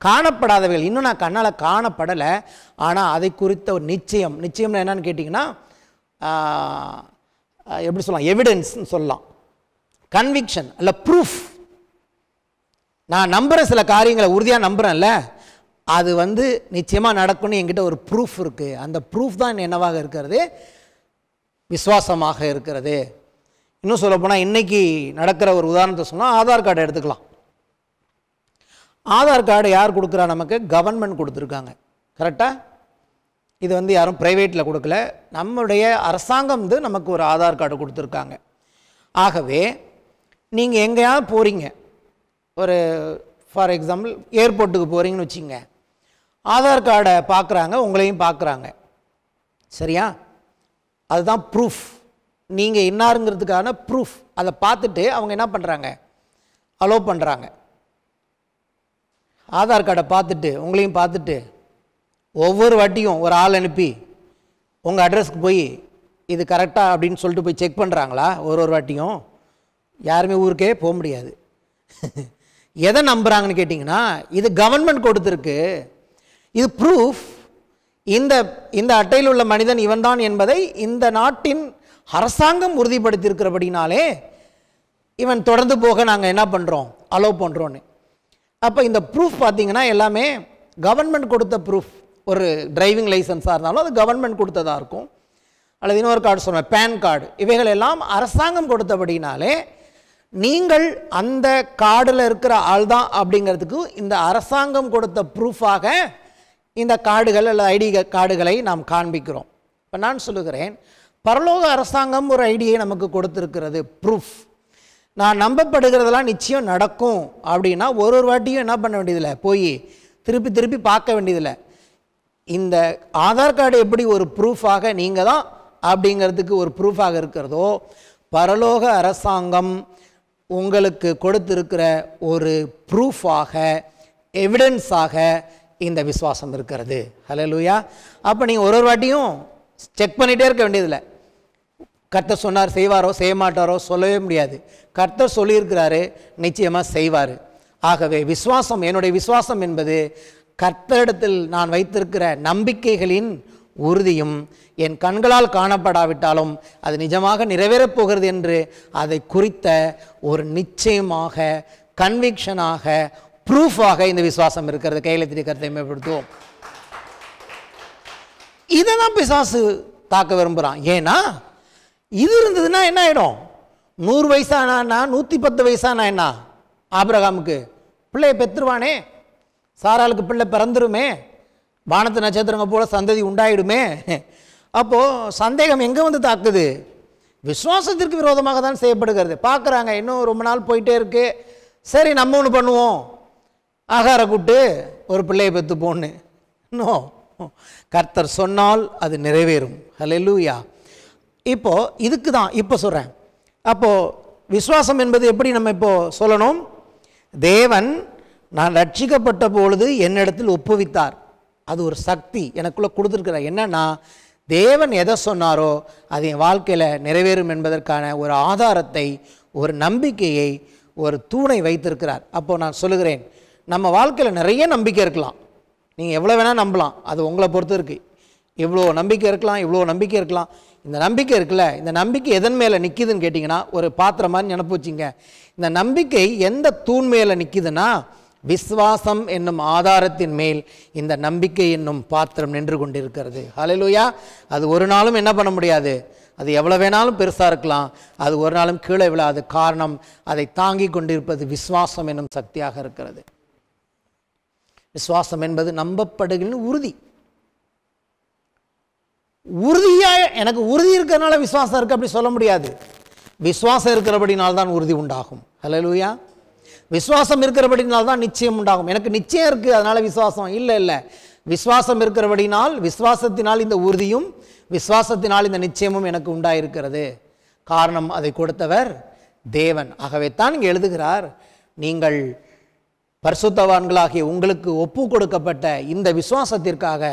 காணப்படாதவைகள் இன்னும் நான் கண்ணால் காணப்படலை ஆனால் அதை குறித்த ஒரு நிச்சயம் நிச்சயம்னு என்னன்னு கேட்டிங்கன்னா எப்படி சொல்லலாம் எவிடன்ஸ்ன்னு சொல்லலாம் கன்விக்ஷன் இல்லை ப்ரூஃப் நான் நம்புகிற சில காரியங்களை உறுதியாக நம்புகிறேன்ல அது வந்து நிச்சயமாக நடக்கும்னு என்கிட்ட ஒரு ப்ரூஃப் இருக்குது அந்த ப்ரூஃப் தான் என்னவாக இருக்கிறது விசுவாசமாக இருக்கிறது இன்னும் சொல்லப்போனால் இன்றைக்கி நடக்கிற ஒரு உதாரணத்தை சொன்னால் ஆதார் கார்டு எடுத்துக்கலாம் ஆதார் கார்டு யார் கொடுக்குறா நமக்கு கவர்மெண்ட் கொடுத்துருக்காங்க கரெக்டாக இது வந்து யாரும் ப்ரைவேட்டில் கொடுக்கல நம்முடைய அரசாங்கம் வந்து நமக்கு ஒரு ஆதார் கார்டு கொடுத்துருக்காங்க ஆகவே நீங்கள் எங்கேயாவது போகிறீங்க ஒரு ஃபார் எக்ஸாம்பிள் ஏர்போர்ட்டுக்கு போகிறீங்கன்னு வச்சுங்க ஆதார் கார்டை பார்க்குறாங்க உங்களையும் பார்க்குறாங்க சரியா அதுதான் ப்ரூஃப் நீங்கள் இன்னாருங்கிறதுக்கான ப்ரூஃப் அதை பார்த்துட்டு அவங்க என்ன பண்ணுறாங்க அலோவ் பண்ணுறாங்க ஆதார் கார்டை பார்த்துட்டு உங்களையும் பார்த்துட்டு ஒவ்வொரு வாட்டியும் ஒரு ஆள் அனுப்பி உங்கள் அட்ரஸ்க்கு போய் இது கரெக்டாக அப்படின்னு சொல்லிட்டு போய் செக் பண்ணுறாங்களா ஒரு ஒரு வாட்டியும் யாருமே ஊருக்கே போக முடியாது எதை நம்புகிறாங்கன்னு கேட்டிங்கன்னா இது கவர்மெண்ட் கொடுத்துருக்கு இது ப்ரூஃப் இந்த இந்த அட்டையில் உள்ள மனிதன் இவன்தான் என்பதை இந்த நாட்டின் அரசாங்கம் உறுதிப்படுத்தியிருக்கிறபடினாலே இவன் தொடர்ந்து போக நாங்கள் என்ன பண்ணுறோம் அலோவ் பண்ணுறோன்னு அப்போ இந்த ப்ரூஃப் பார்த்திங்கன்னா எல்லாமே கவர்மெண்ட் கொடுத்த ப்ரூஃப் ஒரு டிரைவிங் லைசன்ஸாக இருந்தாலும் அது கவர்மெண்ட் கொடுத்ததாக இருக்கும் அல்லது இன்னொரு கார்டு சொன்னேன் பேன் கார்டு இவைகள் எல்லாம் அரசாங்கம் கொடுத்தபடினாலே நீங்கள் அந்த கார்டில் இருக்கிற ஆள் தான் அப்படிங்கிறதுக்கு இந்த அரசாங்கம் கொடுத்த ப்ரூஃபாக இந்த கார்டுகள் அல்லது ஐடி கார்டுகளை நாம் காண்பிக்கிறோம் இப்போ நான் சொல்லுகிறேன் பரலோக அரசாங்கம் ஒரு ஐடியை நமக்கு கொடுத்துருக்கிறது ப்ரூஃப் நான் நம்பப்படுகிறதெல்லாம் நிச்சயம் நடக்கும் அப்படின்னா ஒரு ஒரு வாட்டியும் என்ன பண்ண வேண்டியதில்லை போய் திருப்பி திருப்பி பார்க்க வேண்டியதில்லை இந்த ஆதார் கார்டு எப்படி ஒரு ப்ரூஃபாக நீங்கள் தான் அப்படிங்கிறதுக்கு ஒரு ப்ரூஃபாக இருக்கிறதோ பரலோக அரசாங்கம் உங்களுக்கு கொடுத்துருக்கிற ஒரு ப்ரூஃபாக எவிடன்ஸாக இந்த விசுவாசம் இருக்கிறது ஹலோ லூயா அப்போ நீங்கள் ஒரு ஒரு வாட்டியும் செக் பண்ணிகிட்டே இருக்க வேண்டியதில்லை கர்த்தர் சொன்னார் செய்வாரோ செய்ய மாட்டாரோ சொல்லவே முடியாது கர்த்தர் சொல்லியிருக்கிறாரு நிச்சயமாக செய்வார் ஆகவே விசுவாசம் என்னுடைய விசுவாசம் என்பது கர்த்தரிடத்தில் நான் வைத்திருக்கிற நம்பிக்கைகளின் உறுதியும் என் கண்களால் காணப்படாவிட்டாலும் அது நிஜமாக நிறைவேறப் போகிறது என்று அதை குறித்த ஒரு நிச்சயமாக கன்விக்ஷனாக ப்ரூஃபாக இந்த விசுவாசம் இருக்கிறது கையில் திரிக்கிறதை மேம்படுத்துவோம் இதை தான் பிசாசு தாக்க விரும்புகிறான் ஏன்னா இது இருந்ததுன்னா என்ன ஆகிடும் நூறு வயசானா நூற்றி பத்து வயசானா என்ன ஆபிரகாமுக்கு பிள்ளையை பெற்றுருவானே சாராளுக்கு பிள்ளை பிறந்துருமே வானத்து நட்சத்திரங்க போல் சந்ததி உண்டாயிடுமே அப்போது சந்தேகம் எங்கே வந்து தாக்குது விஸ்வாசத்திற்கு விரோதமாக தான் செய்யப்படுகிறது பார்க்குறாங்க இன்னும் ரொம்ப நாள் போயிட்டே இருக்குது சரி நம்ம ஒன்று பண்ணுவோம் ஆகார கூட்டு ஒரு பிள்ளையை பெற்று போன்னு நோ கர்த்தர் சொன்னால் அது நிறைவேறும் ஹலெலூயா இப்போது இதுக்கு தான் இப்போ சொல்கிறேன் அப்போது விஸ்வாசம் என்பது எப்படி நம்ம இப்போது சொல்லணும் தேவன் நான் ரட்சிக்கப்பட்ட பொழுது என்னிடத்தில் ஒப்புவித்தார் அது ஒரு சக்தி எனக்குள்ளே கொடுத்துருக்குறார் என்னன்னா தேவன் எதை சொன்னாரோ அது என் வாழ்க்கையில் நிறைவேறும் என்பதற்கான ஒரு ஆதாரத்தை ஒரு நம்பிக்கையை ஒரு தூணை வைத்திருக்கிறார் அப்போது நான் சொல்லுகிறேன் நம்ம வாழ்க்கையில் நிறைய நம்பிக்கை இருக்கலாம் நீங்கள் எவ்வளோ வேணால் நம்பலாம் அது உங்களை பொறுத்து இருக்குது இவ்வளோ நம்பிக்கை இருக்கலாம் இவ்வளோ நம்பிக்கை இருக்கலாம் இந்த நம்பிக்கை இருக்குல்ல இந்த நம்பிக்கை எதன் மேலே நிற்கிதுன்னு கேட்டிங்கன்னா ஒரு பாத்திரம் மாதிரி நினப்பு வச்சிங்க இந்த நம்பிக்கை எந்த தூண் மேலே நிற்கிதுன்னா விஸ்வாசம் என்னும் ஆதாரத்தின் மேல் இந்த நம்பிக்கை என்னும் பாத்திரம் நின்று கொண்டிருக்கிறது ஹலலூயா அது ஒரு நாளும் என்ன பண்ண முடியாது அது எவ்வளோ வேணாலும் பெருசாக இருக்கலாம் அது ஒரு நாளும் கீழே விழாது காரணம் அதை தாங்கி கொண்டிருப்பது விஸ்வாசம் என்னும் சக்தியாக இருக்கிறது விசுவாசம் என்பது நம்பப்படுகிற உறுதி உறுதியாக எனக்கு உறுதி இருக்கிறதுனால விசுவாசம் இருக்குது அப்படி சொல்ல முடியாது விசுவாசம் இருக்கிறபடினால்தான் உறுதி உண்டாகும் ஹலோ லூயா விசுவாசம் இருக்கிறபடினால் தான் நிச்சயம் உண்டாகும் எனக்கு நிச்சயம் இருக்குது அதனால் விசுவாசம் இல்லை இல்லை விசுவாசம் இருக்கிறபடினால் விசுவாசத்தினால் இந்த உறுதியும் விசுவாசத்தினால் இந்த நிச்சயமும் எனக்கு உண்டாயிருக்கிறது காரணம் அதை கொடுத்தவர் தேவன் ஆகவே தான் இங்கே எழுதுகிறார் நீங்கள் பரிசுத்தவான்களாகிய உங்களுக்கு ஒப்பு கொடுக்கப்பட்ட இந்த விசுவாசத்திற்காக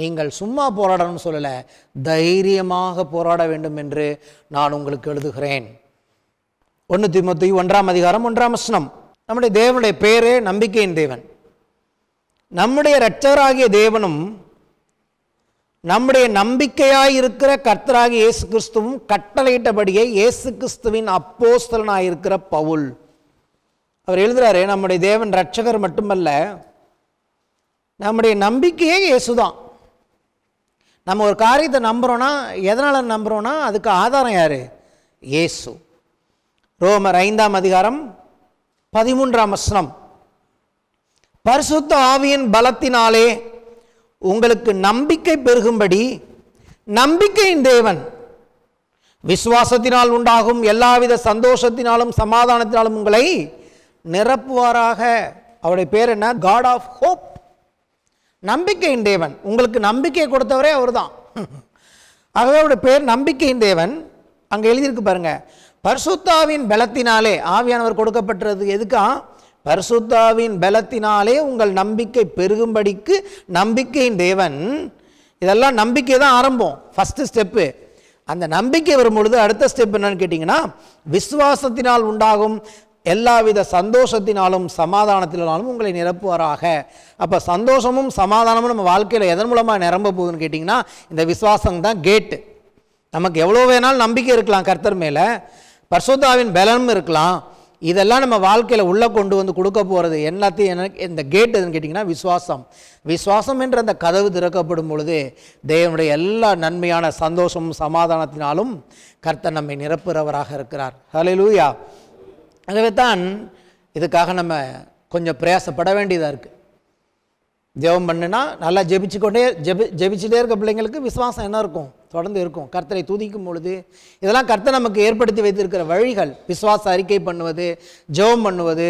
நீங்கள் சும்மா போராடணும்னு சொல்லலை தைரியமாக போராட வேண்டும் என்று நான் உங்களுக்கு எழுதுகிறேன் ஒன்று திமுத்தி ஒன்றாம் அதிகாரம் ஒன்றாம் வசனம் நம்முடைய தேவனுடைய பேரே நம்பிக்கையின் தேவன் நம்முடைய இரட்சகராகிய தேவனும் நம்முடைய நம்பிக்கையாய் இருக்கிற கர்த்தராகிய இயேசு கிறிஸ்துவும் கட்டளையிட்டபடியே இயேசு கிறிஸ்துவின் அப்போஸ்தலனாயிருக்கிற பவுல் அவர் எழுதுகிறாரு நம்முடைய தேவன் ரட்சகர் மட்டுமல்ல நம்முடைய நம்பிக்கையே இயேசுதான் நம்ம ஒரு காரியத்தை நம்புகிறோன்னா எதனால் நம்புகிறோன்னா அதுக்கு ஆதாரம் யார் இயேசு ரோமர் ஐந்தாம் அதிகாரம் பதிமூன்றாம் வசனம் பரிசுத்த ஆவியின் பலத்தினாலே உங்களுக்கு நம்பிக்கை பெருகும்படி நம்பிக்கையின் தேவன் விசுவாசத்தினால் உண்டாகும் எல்லாவித சந்தோஷத்தினாலும் சமாதானத்தினாலும் உங்களை நிரப்புவாராக அவருடைய பேர் என்ன காட் ஆஃப் ஹோப் நம்பிக்கையின் தேவன் உங்களுக்கு நம்பிக்கையை கொடுத்தவரே அவர் தான் ஆகவே அவருடைய பேர் நம்பிக்கையின் தேவன் அங்கே எழுதியிருக்கு பாருங்கள் பர்சுத்தாவின் பலத்தினாலே ஆவியானவர் கொடுக்கப்பட்டது எதுக்கா பர்சுத்தாவின் பலத்தினாலே உங்கள் நம்பிக்கை பெருகும்படிக்கு நம்பிக்கையின் தேவன் இதெல்லாம் நம்பிக்கை தான் ஆரம்பம் ஃபஸ்ட்டு ஸ்டெப்பு அந்த நம்பிக்கை வரும் பொழுது அடுத்த ஸ்டெப் என்னன்னு கேட்டிங்கன்னா விசுவாசத்தினால் உண்டாகும் எல்லாவித சந்தோஷத்தினாலும் சமாதானத்தினாலும் உங்களை நிரப்புவாராக அப்போ சந்தோஷமும் சமாதானமும் நம்ம வாழ்க்கையில் எதன் மூலமாக நிரம்ப போகுதுன்னு கேட்டிங்கன்னா இந்த விசுவாசம் தான் கேட்டு நமக்கு எவ்வளோ வேணாலும் நம்பிக்கை இருக்கலாம் கர்த்தர் மேலே பர்சுதாவின் பலனும் இருக்கலாம் இதெல்லாம் நம்ம வாழ்க்கையில் உள்ளே கொண்டு வந்து கொடுக்க போகிறது எல்லாத்தையும் எனக்கு இந்த கேட் எதுன்னு கேட்டிங்கன்னா விஸ்வாசம் விஸ்வாசம் என்ற அந்த கதவு திறக்கப்படும் பொழுது தேவனுடைய எல்லா நன்மையான சந்தோஷமும் சமாதானத்தினாலும் கர்த்தர் நம்மை நிரப்புகிறவராக இருக்கிறார் லூயா ஆகவே தான் இதுக்காக நம்ம கொஞ்சம் பிரயாசப்பட வேண்டியதாக இருக்குது ஜெபம் பண்ணுனா நல்லா ஜெபிச்சு கொண்டே ஜெபி ஜெபிச்சுட்டே இருக்க பிள்ளைங்களுக்கு விசுவாசம் என்ன இருக்கும் தொடர்ந்து இருக்கும் கர்த்தரை துதிக்கும் பொழுது இதெல்லாம் கர்த்தர் நமக்கு ஏற்படுத்தி வைத்திருக்கிற வழிகள் விசுவாச அறிக்கை பண்ணுவது ஜெபம் பண்ணுவது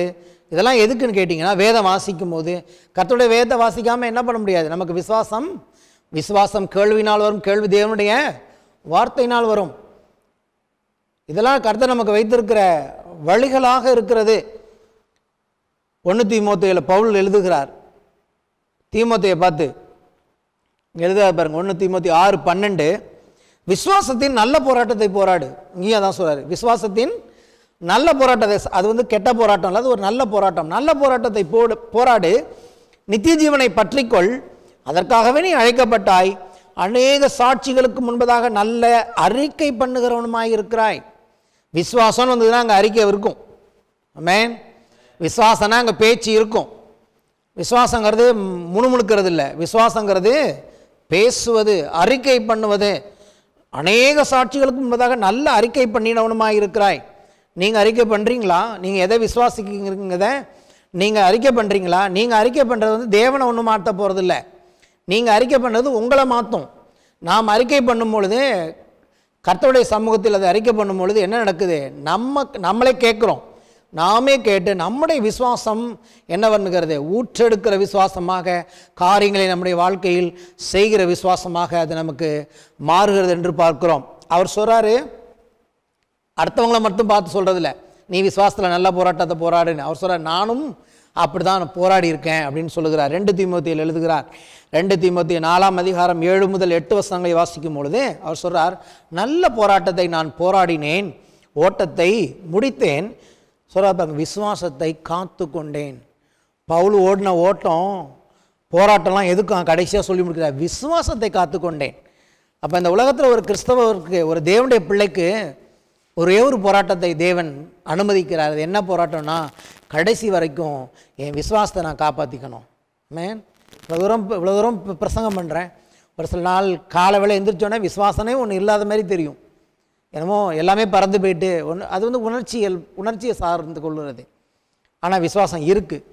இதெல்லாம் எதுக்குன்னு கேட்டிங்கன்னா வேதம் வாசிக்கும் போது கர்த்தருடைய வேதம் வாசிக்காமல் என்ன பண்ண முடியாது நமக்கு விசுவாசம் விசுவாசம் கேள்வினால் வரும் கேள்வி தேவனுடைய வார்த்தையினால் வரும் இதெல்லாம் கர்த்தர் நமக்கு வைத்திருக்கிற வழிகளாக இருக்கிறது ஒன்று தீமோத்தையில் பவுல் எழுதுகிறார் தீமோத்தையை பார்த்து எழுத பாருங்க ஒன்று தீமோத்தி ஆறு பன்னெண்டு விஸ்வாசத்தின் நல்ல போராட்டத்தை போராடு இங்கேயும் தான் சொல்கிறார் விஸ்வாசத்தின் நல்ல போராட்டத்தை அது வந்து கெட்ட போராட்டம் இல்லாத ஒரு நல்ல போராட்டம் நல்ல போராட்டத்தை போடு போராடு நித்திய ஜீவனை பற்றிக்கொள் அதற்காகவே நீ அழைக்கப்பட்டாய் அநேக சாட்சிகளுக்கு முன்பதாக நல்ல அறிக்கை பண்ணுகிறவனுமாய் இருக்கிறாய் விஸ்வாசம்னு வந்ததுனா அங்கே அறிக்கை இருக்கும் மேன் விஸ்வாசம்னா அங்கே பேச்சு இருக்கும் விஸ்வாசங்கிறது முணுமுணுக்கிறது இல்லை விஸ்வாசங்கிறது பேசுவது அறிக்கை பண்ணுவது அநேக சாட்சிகளுக்கு முன்பதாக நல்ல அறிக்கை பண்ணினவனுமாக இருக்கிறாய் நீங்கள் அறிக்கை பண்ணுறீங்களா நீங்கள் எதை விசுவாசிக்கிறீங்கிறத நீங்கள் அறிக்கை பண்ணுறீங்களா நீங்கள் அறிக்கை பண்ணுறது வந்து தேவனை ஒன்று மாற்ற போகிறதில்ல நீங்கள் அறிக்கை பண்ணுறது உங்களை மாற்றும் நாம் அறிக்கை பண்ணும் பொழுது கர்த்தருடைய சமூகத்தில் அதை அறிக்கை பண்ணும் பொழுது என்ன நடக்குது நம்ம நம்மளே கேட்குறோம் நாமே கேட்டு நம்முடைய விசுவாசம் பண்ணுகிறது ஊற்றெடுக்கிற விசுவாசமாக காரியங்களை நம்முடைய வாழ்க்கையில் செய்கிற விசுவாசமாக அது நமக்கு மாறுகிறது என்று பார்க்கிறோம் அவர் சொல்கிறாரு அடுத்தவங்களை மட்டும் பார்த்து சொல்கிறதில்ல நீ விசுவாசத்தில் நல்ல போராட்டத்தை போராடுன்னு அவர் சொல்கிறார் நானும் அப்படி தான் போராடி இருக்கேன் அப்படின்னு சொல்லுகிறார் ரெண்டு தீமத்தியில் எழுதுகிறார் ரெண்டு திமுத்தி நாலாம் அதிகாரம் ஏழு முதல் எட்டு வசனங்களை வாசிக்கும் பொழுது அவர் சொல்கிறார் நல்ல போராட்டத்தை நான் போராடினேன் ஓட்டத்தை முடித்தேன் சொல்கிறார் விசுவாசத்தை காத்து கொண்டேன் பவுல் ஓடின ஓட்டம் போராட்டம்லாம் எதுக்கும் கடைசியாக சொல்லி முடிக்கிறார் விசுவாசத்தை காத்து கொண்டேன் அப்போ இந்த உலகத்தில் ஒரு கிறிஸ்தவருக்கு ஒரு தேவனுடைய பிள்ளைக்கு ஒரே ஒரு போராட்டத்தை தேவன் அனுமதிக்கிறார் அது என்ன போராட்டம்னா கடைசி வரைக்கும் என் விஸ்வாசத்தை நான் காப்பாற்றிக்கணும் மேன் இவ்வளோ தூரம் இவ்வளோ தூரம் பிரசங்கம் பண்ணுறேன் ஒரு சில நாள் காலை வேலை எந்திரிச்சோன்னே விஸ்வாசனே ஒன்று இல்லாத மாதிரி தெரியும் என்னமோ எல்லாமே பறந்து போயிட்டு ஒன்று அது வந்து உணர்ச்சியல் உணர்ச்சியை சார்ந்து கொள்கிறது ஆனால் விஸ்வாசம் இருக்குது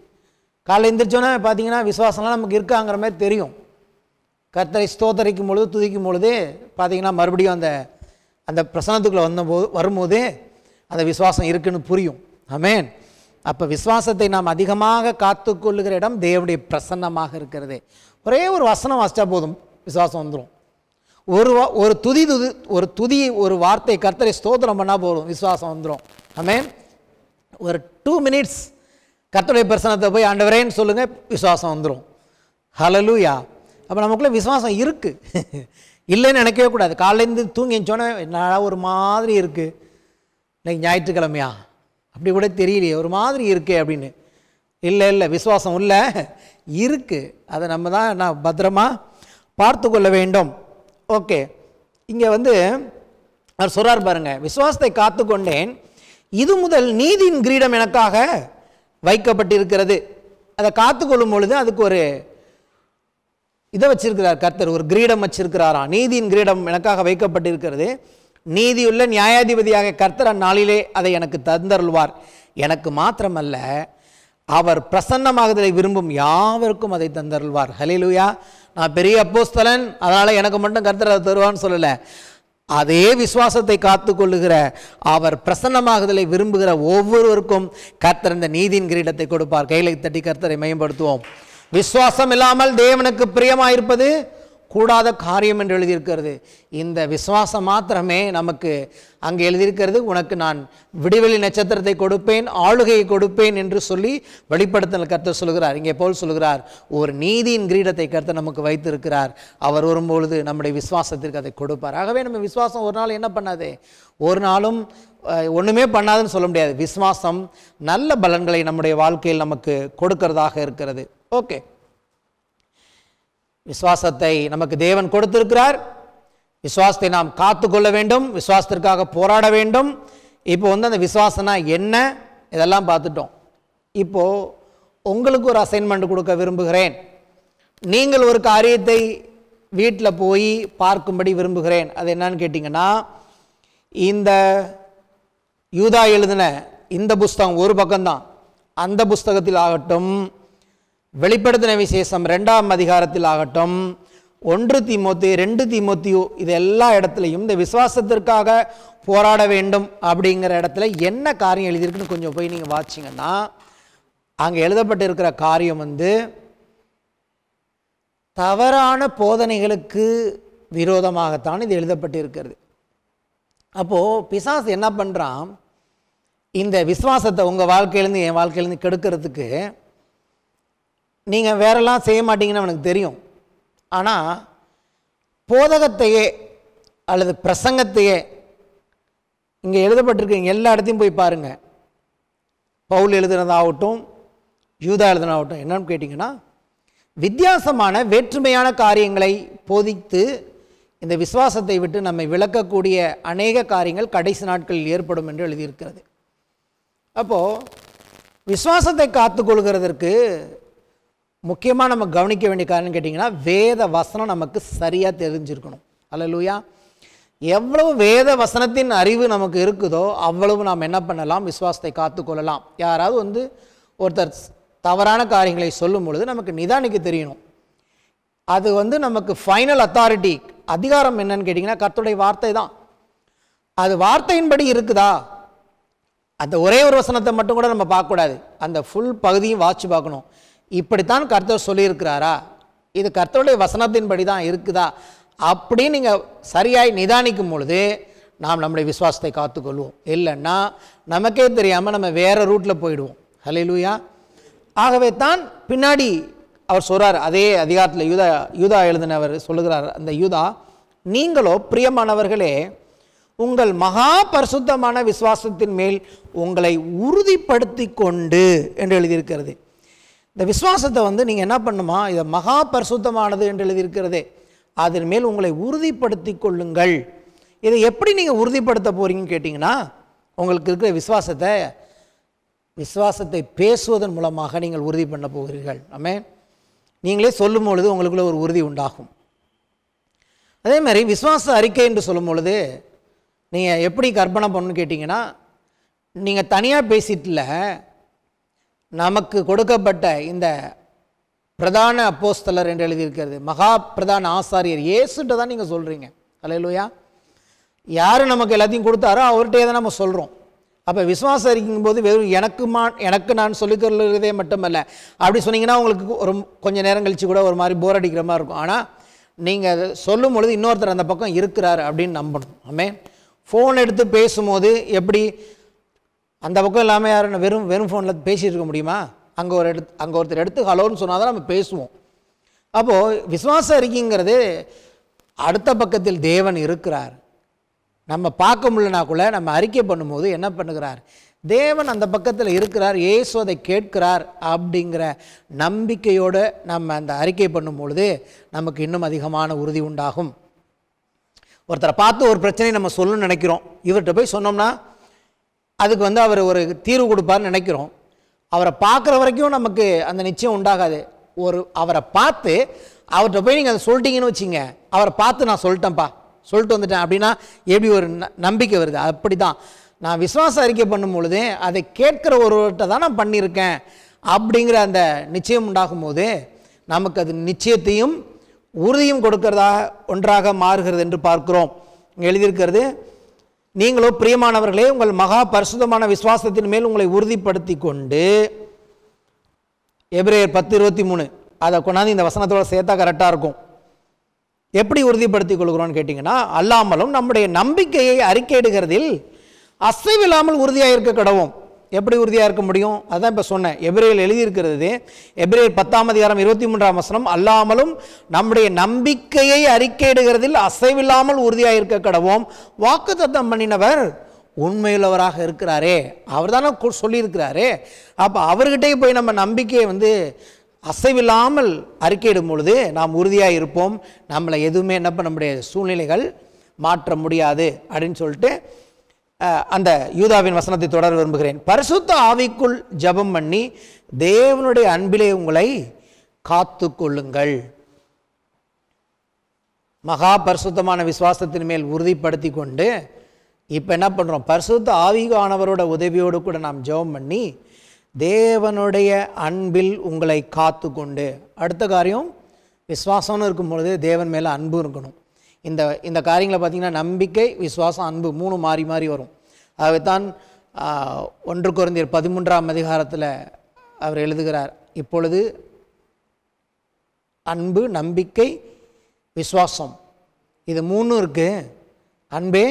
காலை எந்திரிச்சோன்னே பார்த்தீங்கன்னா விஸ்வாசம்லாம் நமக்கு இருக்காங்கிற மாதிரி தெரியும் கத்தரை ஸ்தோத்தரிக்கும் பொழுது துதிக்கும் பொழுது பார்த்திங்கன்னா மறுபடியும் அந்த அந்த பிரசனத்துக்குள்ளே வந்தபோது வரும்போது அந்த விசுவாசம் இருக்குதுன்னு புரியும் அமேன் அப்போ விஸ்வாசத்தை நாம் அதிகமாக கொள்ளுகிற இடம் தேவனுடைய பிரசன்னமாக இருக்கிறது ஒரே ஒரு வசனம் வாசித்தா போதும் விசுவாசம் வந்துடும் ஒரு வா ஒரு துதி துதி ஒரு துதி ஒரு வார்த்தை கர்த்தரை ஸ்தோத்திரம் பண்ணால் போதும் விசுவாசம் வந்துடும் ஆமே ஒரு டூ மினிட்ஸ் கர்த்தருடைய பிரசனத்தை போய் ஆண்டவரேன்னு சொல்லுங்கள் விசுவாசம் வந்துடும் ஹலலூயா அப்போ நமக்குள்ளே விசுவாசம் இருக்குது இல்லைன்னு நினைக்கவே கூடாது காலையிலேருந்து தூங்கி எஞ்சோன்னே நான் ஒரு மாதிரி இருக்குது இன்னைக்கு ஞாயிற்றுக்கிழமையா அப்படி கூட தெரியலையே ஒரு மாதிரி இருக்கே அப்படின்னு இல்லை இல்லை விசுவாசம் இல்லை இருக்குது அதை நம்ம தான் நான் பத்திரமாக பார்த்து கொள்ள வேண்டும் ஓகே இங்கே வந்து அவர் சொல்கிறார் பாருங்கள் விசுவாசத்தை காத்து கொண்டேன் இது முதல் நீதியின் கிரீடம் எனக்காக வைக்கப்பட்டிருக்கிறது அதை காத்துக்கொள்ளும் பொழுது அதுக்கு ஒரு இதை வச்சிருக்கிறார் கர்த்தர் ஒரு கிரீடம் வச்சிருக்கிறாராம் நீதியின் கிரீடம் எனக்காக வைக்கப்பட்டிருக்கிறது நீதியுள்ள நியாயாதிபதியாக கர்த்தர் அந்நாளிலே அதை எனக்கு தந்தருள்வார் எனக்கு மாத்திரமல்ல அவர் பிரசன்னமாகதலை விரும்பும் யாவருக்கும் அதை தந்தருள்வார் ஹலிலுயா நான் பெரிய அப்போஸ்தலன் அதனால் எனக்கு மட்டும் கர்த்தர் அதை தருவான்னு சொல்லலை அதே விசுவாசத்தை காத்து கொள்ளுகிற அவர் பிரசன்னமாகுதலை விரும்புகிற ஒவ்வொருவருக்கும் கர்த்தர் இந்த நீதியின் கிரீடத்தை கொடுப்பார் கையிலை தட்டி கர்த்தரை மேம்படுத்துவோம் விசுவாசம் இல்லாமல் தேவனுக்கு பிரியமாயிருப்பது கூடாத காரியம் என்று எழுதியிருக்கிறது இந்த விசுவாசம் மாத்திரமே நமக்கு அங்கே எழுதியிருக்கிறது உனக்கு நான் விடிவெளி நட்சத்திரத்தை கொடுப்பேன் ஆளுகையை கொடுப்பேன் என்று சொல்லி வெளிப்படுத்தல் கர்த்தர் சொல்கிறார் இங்கே போல் சொல்கிறார் ஒரு நீதியின் கிரீடத்தை கருத்து நமக்கு வைத்திருக்கிறார் அவர் வரும்பொழுது நம்முடைய விசுவாசத்திற்கு அதை கொடுப்பார் ஆகவே நம்ம விசுவாசம் ஒரு நாள் என்ன பண்ணாதே ஒரு நாளும் ஒன்றுமே பண்ணாதுன்னு சொல்ல முடியாது விசுவாசம் நல்ல பலன்களை நம்முடைய வாழ்க்கையில் நமக்கு கொடுக்கிறதாக இருக்கிறது ஓகே விசுவாசத்தை நமக்கு தேவன் கொடுத்திருக்கிறார் விஸ்வாசத்தை நாம் காத்து கொள்ள வேண்டும் விசுவாசத்திற்காக போராட வேண்டும் இப்போ வந்து அந்த விசுவாசனா என்ன இதெல்லாம் பார்த்துட்டோம் இப்போது உங்களுக்கு ஒரு அசைன்மெண்ட் கொடுக்க விரும்புகிறேன் நீங்கள் ஒரு காரியத்தை வீட்டில் போய் பார்க்கும்படி விரும்புகிறேன் அது என்னன்னு கேட்டிங்கன்னா இந்த யூதா எழுதின இந்த புஸ்தகம் ஒரு பக்கம்தான் அந்த புஸ்தகத்தில் ஆகட்டும் வெளிப்படுத்தின விசேஷம் ரெண்டாம் அதிகாரத்தில் ஆகட்டும் ஒன்று திமுத்தி ரெண்டு திமுத்தியு இது எல்லா இடத்துலையும் இந்த விசுவாசத்திற்காக போராட வேண்டும் அப்படிங்கிற இடத்துல என்ன காரியம் எழுதியிருக்குன்னு கொஞ்சம் போய் நீங்கள் வாச்சிங்கன்னா அங்கே எழுதப்பட்டு இருக்கிற காரியம் வந்து தவறான போதனைகளுக்கு விரோதமாகத்தான் இது எழுதப்பட்டு இருக்கிறது அப்போது பிசாஸ் என்ன பண்ணுறான் இந்த விஸ்வாசத்தை உங்கள் வாழ்க்கையிலேருந்து என் வாழ்க்கையிலேருந்து கெடுக்கிறதுக்கு நீங்கள் வேறெல்லாம் செய்ய மாட்டீங்கன்னு அவனுக்கு தெரியும் ஆனால் போதகத்தையே அல்லது பிரசங்கத்தையே இங்கே எழுதப்பட்டிருக்க எல்லா இடத்தையும் போய் பாருங்கள் பவுல் எழுதுனதாகட்டும் யூதா எழுதுனதாகட்டும் என்னன்னு கேட்டிங்கன்னா வித்தியாசமான வேற்றுமையான காரியங்களை போதித்து இந்த விசுவாசத்தை விட்டு நம்மை விளக்கக்கூடிய அநேக காரியங்கள் கடைசி நாட்களில் ஏற்படும் என்று எழுதியிருக்கிறது அப்போது விசுவாசத்தை காத்து கொள்கிறதற்கு முக்கியமாக நம்ம கவனிக்க வேண்டிய காரணம் கேட்டிங்கன்னா வேத வசனம் நமக்கு சரியாக தெரிஞ்சிருக்கணும் அல்லலூயா எவ்வளவு வேத வசனத்தின் அறிவு நமக்கு இருக்குதோ அவ்வளவு நாம் என்ன பண்ணலாம் விசுவாசத்தை காத்துக்கொள்ளலாம் யாராவது வந்து ஒருத்தர் தவறான காரியங்களை சொல்லும் பொழுது நமக்கு நிதானிக்க தெரியணும் அது வந்து நமக்கு ஃபைனல் அத்தாரிட்டி அதிகாரம் என்னன்னு கேட்டிங்கன்னா கர்த்துடைய வார்த்தை தான் அது வார்த்தையின்படி இருக்குதா அந்த ஒரே ஒரு வசனத்தை மட்டும் கூட நம்ம பார்க்கக்கூடாது அந்த ஃபுல் பகுதியும் வாட்சி பார்க்கணும் இப்படித்தான் கர்த்தர் சொல்லியிருக்கிறாரா இது கர்த்தருடைய வசனத்தின்படி தான் இருக்குதா அப்படின்னு நீங்கள் சரியாய் நிதானிக்கும் பொழுது நாம் நம்முடைய விசுவாசத்தை காத்துக்கொள்வோம் இல்லைன்னா நமக்கே தெரியாமல் நம்ம வேறு ரூட்டில் போயிடுவோம் ஹலெலுயா ஆகவே தான் பின்னாடி அவர் சொல்கிறார் அதே அதிகாரத்தில் யூதா யூதா எழுதினவர் சொல்லுகிறார் அந்த யூதா நீங்களோ பிரியமானவர்களே உங்கள் மகா பரிசுத்தமான விசுவாசத்தின் மேல் உங்களை உறுதிப்படுத்தி கொண்டு என்று எழுதியிருக்கிறது இந்த விஸ்வாசத்தை வந்து நீங்கள் என்ன பண்ணுமா இதை மகா பரிசுத்தமானது என்று எழுதியிருக்கிறதே அதன் மேல் உங்களை உறுதிப்படுத்தி கொள்ளுங்கள் இதை எப்படி நீங்கள் உறுதிப்படுத்த போகிறீங்கன்னு கேட்டிங்கன்னா உங்களுக்கு இருக்கிற விஸ்வாசத்தை விஸ்வாசத்தை பேசுவதன் மூலமாக நீங்கள் உறுதி பண்ண போகிறீர்கள் ஆமே நீங்களே சொல்லும் பொழுது உங்களுக்குள்ள ஒரு உறுதி உண்டாகும் அதே மாதிரி விஸ்வாச அறிக்கை என்று சொல்லும் பொழுது நீங்கள் எப்படி கற்பனை பண்ணணும்னு கேட்டிங்கன்னா நீங்கள் தனியாக பேசிட்டில்லை நமக்கு கொடுக்கப்பட்ட இந்த பிரதான அப்போஸ்தலர் என்று எழுதியிருக்கிறது மகா பிரதான ஆசாரியர் ஏசுன்ட்டு தான் நீங்கள் சொல்கிறீங்க அலையிலுயா யார் நமக்கு எல்லாத்தையும் கொடுத்தாரோ அவர்கிட்டே தான் நம்ம சொல்கிறோம் அப்போ விசுவாசம் அறிக்கும் போது வெறும் எனக்கு மா எனக்கு நான் சொல்லிக்கொள்கிறதே மட்டுமல்ல அப்படி சொன்னீங்கன்னா உங்களுக்கு ஒரு கொஞ்சம் நேரம் கழித்து கூட ஒரு மாதிரி போர் அடிக்கிற மாதிரி இருக்கும் ஆனால் நீங்கள் சொல்லும் பொழுது இன்னொருத்தர் அந்த பக்கம் இருக்கிறார் அப்படின்னு நம்பணும் ஆமே ஃபோன் எடுத்து பேசும்போது எப்படி அந்த பக்கம் இல்லாமல் யாரும் வெறும் வெறும் ஃபோனில் பேசிகிட்டு இருக்க முடியுமா அங்கே ஒரு எடுத்து அங்கே ஒருத்தர் எடுத்து ஹலோன்னு சொன்னால் தான் நம்ம பேசுவோம் அப்போது விஸ்வாசம் அறிக்கைங்கிறது அடுத்த பக்கத்தில் தேவன் இருக்கிறார் நம்ம பார்க்க முடியலனா கூட நம்ம அறிக்கை பண்ணும்போது என்ன பண்ணுகிறார் தேவன் அந்த பக்கத்தில் இருக்கிறார் ஏசு அதை கேட்கிறார் அப்படிங்கிற நம்பிக்கையோடு நம்ம அந்த அறிக்கை பண்ணும் பொழுது நமக்கு இன்னும் அதிகமான உறுதி உண்டாகும் ஒருத்தரை பார்த்து ஒரு பிரச்சனையை நம்ம சொல்லணும்னு நினைக்கிறோம் இவர்கிட்ட போய் சொன்னோம்னா அதுக்கு வந்து அவர் ஒரு தீர்வு கொடுப்பார்னு நினைக்கிறோம் அவரை பார்க்குற வரைக்கும் நமக்கு அந்த நிச்சயம் உண்டாகாது ஒரு அவரை பார்த்து அவர்கிட்ட போய் நீங்கள் அதை சொல்லிட்டீங்கன்னு வச்சுங்க அவரை பார்த்து நான் சொல்லிட்டேன்ப்பா சொல்லிட்டு வந்துட்டேன் அப்படின்னா எப்படி ஒரு நம்பிக்கை வருது அப்படி தான் நான் விசுவாச அறிக்கை பண்ணும் பொழுது அதை கேட்குற ஒருவர்கிட்ட தான் நான் பண்ணியிருக்கேன் அப்படிங்கிற அந்த நிச்சயம் உண்டாகும் போது நமக்கு அது நிச்சயத்தையும் உறுதியும் கொடுக்கறதாக ஒன்றாக மாறுகிறது என்று பார்க்கிறோம் எழுதியிருக்கிறது நீங்களோ பிரியமானவர்களே உங்கள் மகா பரிசுதமான விசுவாசத்தின் மேல் உங்களை உறுதிப்படுத்தி கொண்டு எப்ரேயர் பத்து இருபத்தி மூணு அதை கொண்டாந்து இந்த வசனத்தோடு சேர்த்தா கரெக்டாக இருக்கும் எப்படி உறுதிப்படுத்தி கொள்கிறோன்னு கேட்டிங்கன்னா அல்லாமலும் நம்முடைய நம்பிக்கையை அறிக்கையிடுகிறதில் அசைவில்லாமல் உறுதியாக இருக்க கடவும் எப்படி உறுதியாக இருக்க முடியும் அதுதான் இப்போ சொன்னேன் எபிரேல் எழுதியிருக்கிறது எபிரேல் பத்தாம் அதிகாரம் இருபத்தி மூன்றாம் வசனம் அல்லாமலும் நம்முடைய நம்பிக்கையை அறிக்கையிடுகிறதில் அசைவில்லாமல் உறுதியாக இருக்க கடவோம் வாக்கு தத்தம் பண்ணினவர் உண்மையுள்ளவராக இருக்கிறாரே அவர் தானே சொல்லியிருக்கிறாரே அப்போ அவர்கிட்டே போய் நம்ம நம்பிக்கையை வந்து அசைவில்லாமல் அறிக்கையிடும் பொழுது நாம் உறுதியாக இருப்போம் நம்மளை எதுவுமே என்ன பண்ண முடியாது சூழ்நிலைகள் மாற்ற முடியாது அப்படின்னு சொல்லிட்டு அந்த யூதாவின் வசனத்தை தொடர விரும்புகிறேன் பரிசுத்த ஆவிக்குள் ஜபம் பண்ணி தேவனுடைய அன்பிலே உங்களை காத்து கொள்ளுங்கள் மகா பரிசுத்தமான விசுவாசத்தின் மேல் உறுதிப்படுத்தி கொண்டு இப்போ என்ன பண்ணுறோம் பரிசுத்த ஆவிகானவரோட உதவியோடு கூட நாம் ஜெபம் பண்ணி தேவனுடைய அன்பில் உங்களை காத்து கொண்டு அடுத்த காரியம் விசுவாசம்னு இருக்கும் பொழுது தேவன் மேலே அன்பும் இருக்கணும் இந்த இந்த காரியங்களை பார்த்திங்கன்னா நம்பிக்கை விசுவாசம் அன்பு மூணு மாறி மாறி வரும் ஆகவே தான் ஒன்று குறைந்தர் பதிமூன்றாம் அதிகாரத்தில் அவர் எழுதுகிறார் இப்பொழுது அன்பு நம்பிக்கை விசுவாசம் இது மூணும் இருக்குது அன்பே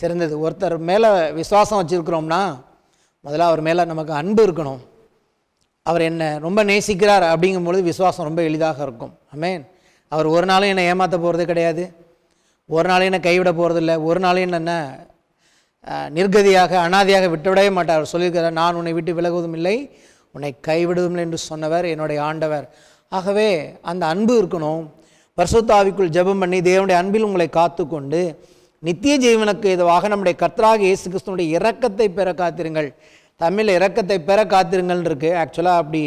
சிறந்தது ஒருத்தர் மேலே விசுவாசம் வச்சுருக்கிறோம்னா முதல்ல அவர் மேலே நமக்கு அன்பு இருக்கணும் அவர் என்னை ரொம்ப நேசிக்கிறார் அப்படிங்கும்பொழுது விசுவாசம் ரொம்ப எளிதாக இருக்கும் ஆமேன் அவர் ஒரு நாளும் என்னை ஏமாற்ற போகிறது கிடையாது ஒரு நாளையும் நான் கைவிட போகிறதில்ல ஒரு நாளையும் என்ன நிர்கதியாக அனாதையாக விட்டுவிடவே மாட்டார் அவர் சொல்லியிருக்கிறார் நான் உன்னை விட்டு விலகுவதும் இல்லை உன்னை இல்லை என்று சொன்னவர் என்னுடைய ஆண்டவர் ஆகவே அந்த அன்பு இருக்கணும் பரிசுத்தாவிக்குள் ஜெபம் பண்ணி தேவனுடைய அன்பில் உங்களை காத்து கொண்டு நித்திய ஜீவனுக்கு இதுவாக நம்முடைய கர்த்தராக இயேசு கிறிஸ்தனுடைய இறக்கத்தை பெற காத்திருங்கள் தமிழ் இறக்கத்தை பெற காத்திருங்கள் இருக்குது ஆக்சுவலாக அப்படி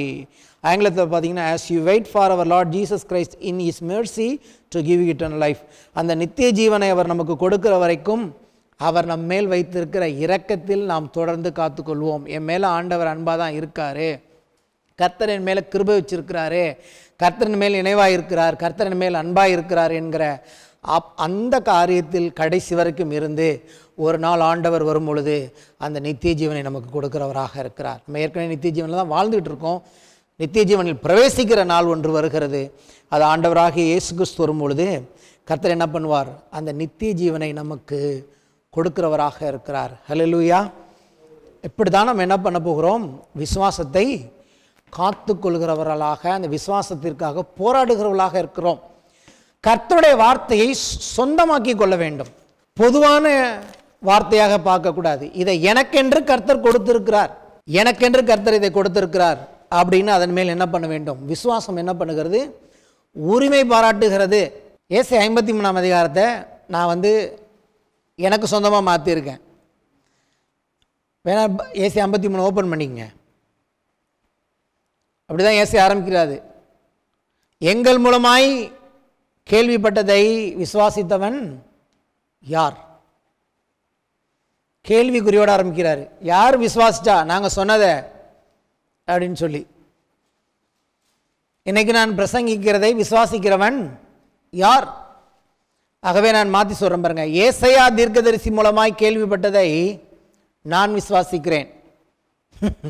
ஆங்கிலத்தில் பார்த்தீங்கன்னா as you wait for our Lord Jesus Christ in is mercy to give an life அந்த நித்திய ஜீவனை அவர் நமக்கு கொடுக்கிற வரைக்கும் அவர் நம் மேல் வைத்திருக்கிற இரக்கத்தில் நாம் தொடர்ந்து காத்துக்கொள்வோம் என் மேலே ஆண்டவர் அன்பாக தான் இருக்கார் கர்த்தர் என் மேலே கிருபை வச்சிருக்கிறாரு கர்த்தரின் மேல் நினைவாக இருக்கிறார் கர்த்தரின் மேல் அன்பாக இருக்கிறார் என்கிற அப் அந்த காரியத்தில் கடைசி வரைக்கும் இருந்து ஒரு நாள் ஆண்டவர் வரும் பொழுது அந்த நித்திய ஜீவனை நமக்கு கொடுக்குறவராக இருக்கிறார் நம்ம ஏற்கனவே நித்திய ஜீவனில் தான் வாழ்ந்துகிட்டு இருக்கோம் நித்திய ஜீவனில் பிரவேசிக்கிற நாள் ஒன்று வருகிறது அது ஆண்டவராக இயேசு கிறிஸ்து வரும்பொழுது கர்த்தர் என்ன பண்ணுவார் அந்த நித்திய ஜீவனை நமக்கு கொடுக்கிறவராக இருக்கிறார் ஹலலூயா இப்படி தான் நம்ம என்ன பண்ண போகிறோம் விசுவாசத்தை காத்து கொள்கிறவர்களாக அந்த விசுவாசத்திற்காக போராடுகிறவர்களாக இருக்கிறோம் கர்த்தருடைய வார்த்தையை சொந்தமாக்கி கொள்ள வேண்டும் பொதுவான வார்த்தையாக பார்க்கக்கூடாது இதை எனக்கென்று கர்த்தர் கொடுத்திருக்கிறார் எனக்கென்று கர்த்தர் இதை கொடுத்திருக்கிறார் அப்படின்னு அதன் மேல் என்ன பண்ண வேண்டும் விசுவாசம் என்ன பண்ணுகிறது உரிமை பாராட்டுகிறது ஏசி ஐம்பத்தி மூணாம் அதிகாரத்தை நான் வந்து எனக்கு சொந்தமாக மாற்றிருக்கேன் வேணா ஏசி ஐம்பத்தி மூணு ஓப்பன் பண்ணிக்கங்க அப்படி தான் ஏசி ஆரம்பிக்கிறாது எங்கள் மூலமாய் கேள்விப்பட்டதை விசுவாசித்தவன் யார் கேள்விக்குறியோடு ஆரம்பிக்கிறார் யார் விசுவாசிச்சா நாங்கள் சொன்னதை அப்படின்னு சொல்லி இன்றைக்கு நான் பிரசங்கிக்கிறதை விசுவாசிக்கிறவன் யார் ஆகவே நான் மாற்றி சொல்கிறேன் பாருங்கள் ஏசையா தீர்க்கதரிசி மூலமாய் கேள்விப்பட்டதை நான் விசுவாசிக்கிறேன்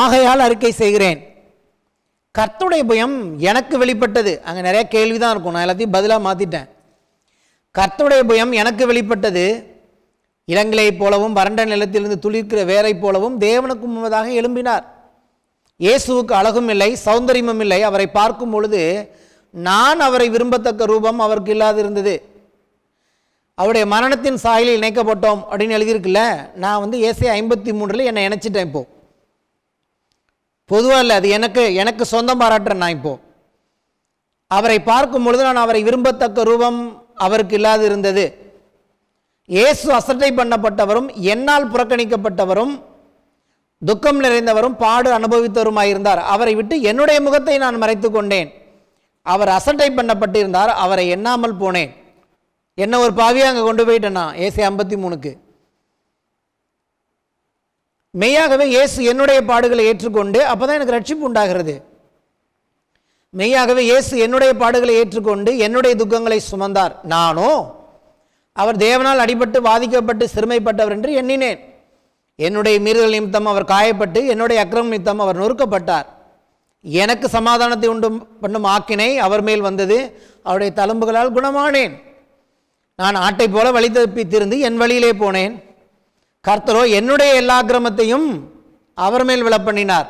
ஆகையால் அறிக்கை செய்கிறேன் கர்த்துடைய பயம் எனக்கு வெளிப்பட்டது அங்கே நிறையா கேள்வி தான் இருக்கும் நான் எல்லாத்தையும் பதிலாக மாற்றிட்டேன் கர்த்துடைய பயம் எனக்கு வெளிப்பட்டது இளங்கிலையைப் போலவும் வறண்ட நிலத்திலிருந்து துளிர்க்கிற வேரை போலவும் தேவனுக்கு முன்பதாக எழும்பினார் இயேசுவுக்கு அழகும் இல்லை சௌந்தரியமும் இல்லை அவரை பார்க்கும் பொழுது நான் அவரை விரும்பத்தக்க ரூபம் அவருக்கு இல்லாது இருந்தது அவருடைய மரணத்தின் சாயலில் இணைக்கப்பட்டோம் அப்படின்னு எழுதியிருக்குல்ல நான் வந்து ஏசை ஐம்பத்தி மூன்றில் என்னை இணைச்சிட்டேன் இப்போது பொதுவாக இல்லை அது எனக்கு எனக்கு சொந்தம் பாராட்டுறேன் நான் இப்போது அவரை பார்க்கும் பொழுது நான் அவரை விரும்பத்தக்க ரூபம் அவருக்கு இல்லாது இருந்தது இயேசு அசட்டை பண்ணப்பட்டவரும் என்னால் புறக்கணிக்கப்பட்டவரும் துக்கம் நிறைந்தவரும் பாடு அனுபவித்தவருமாயிருந்தார் அவரை விட்டு என்னுடைய முகத்தை நான் மறைத்து கொண்டேன் அவர் அசட்டை பண்ணப்பட்டிருந்தார் அவரை எண்ணாமல் போனேன் என்ன ஒரு பாவியை அங்கே கொண்டு போயிட்டேன்னா ஏசி ஐம்பத்தி மூணுக்கு மெய்யாகவே இயேசு என்னுடைய பாடுகளை ஏற்றுக்கொண்டு அப்போ தான் எனக்கு ரட்சிப்பு உண்டாகிறது மெய்யாகவே இயேசு என்னுடைய பாடுகளை ஏற்றுக்கொண்டு என்னுடைய துக்கங்களை சுமந்தார் நானோ அவர் தேவனால் அடிபட்டு பாதிக்கப்பட்டு சிறுமைப்பட்டவர் என்று எண்ணினேன் என்னுடைய மீறுதல் நிமித்தம் அவர் காயப்பட்டு என்னுடைய அக்கிரம நிமித்தம் அவர் நொறுக்கப்பட்டார் எனக்கு சமாதானத்தை உண்டு பண்ணும் ஆக்கினை அவர் மேல் வந்தது அவருடைய தழும்புகளால் குணமானேன் நான் ஆட்டை போல வழி தப்பி திருந்து என் வழியிலே போனேன் கர்த்தரோ என்னுடைய எல்லா கிரமத்தையும் அவர் மேல் விளப்பண்ணினார்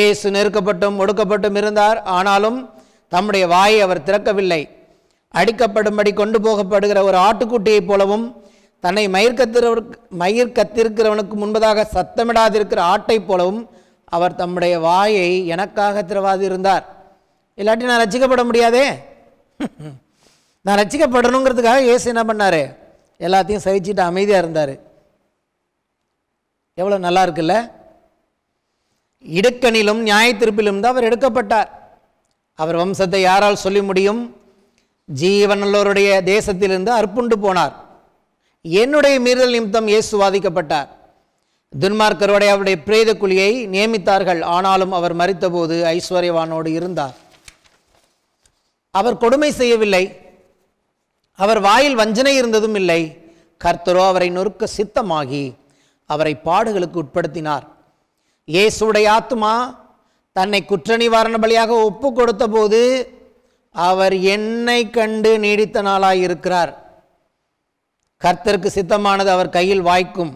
ஏசு நெருக்கப்பட்டும் ஒடுக்கப்பட்டும் இருந்தார் ஆனாலும் தம்முடைய வாயை அவர் திறக்கவில்லை அடிக்கப்படும்படி கொண்டு போகப்படுகிற ஒரு ஆட்டுக்குட்டியைப் போலவும் தன்னை மயிர் மயிர் கத்திருக்கிறவனுக்கு முன்பதாக சத்தமிடாதிருக்கிற ஆட்டை போலவும் அவர் தம்முடைய வாயை எனக்காக திரவாது இருந்தார் இல்லாட்டி நான் ரசிக்கப்பட முடியாதே நான் ரசிக்கப்படணுங்கிறதுக்காக ஏசு என்ன பண்ணார் எல்லாத்தையும் சகிச்சுட்டு அமைதியாக இருந்தார் எவ்வளோ நல்லா இருக்குல்ல இடுக்கணிலும் நியாயத்திருப்பிலும் தான் அவர் எடுக்கப்பட்டார் அவர் வம்சத்தை யாரால் சொல்லி முடியும் ஜீவனல்லோருடைய தேசத்திலிருந்து அற்புண்டு போனார் என்னுடைய மீறுதல் நிமித்தம் இயேசு வாதிக்கப்பட்டார் துன்மார்க்கரோடைய அவருடைய பிரேத குழியை நியமித்தார்கள் ஆனாலும் அவர் மறித்தபோது ஐஸ்வர்யவானோடு இருந்தார் அவர் கொடுமை செய்யவில்லை அவர் வாயில் வஞ்சனை இருந்ததும் இல்லை கர்த்தரோ அவரை நொறுக்க சித்தமாகி அவரை பாடுகளுக்கு உட்படுத்தினார் இயேசுடைய ஆத்மா தன்னை குற்ற நிவாரண பலியாக ஒப்பு கொடுத்த போது அவர் என்னை கண்டு நீடித்த நாளாயிருக்கிறார் இருக்கிறார் கர்த்தருக்கு சித்தமானது அவர் கையில் வாய்க்கும்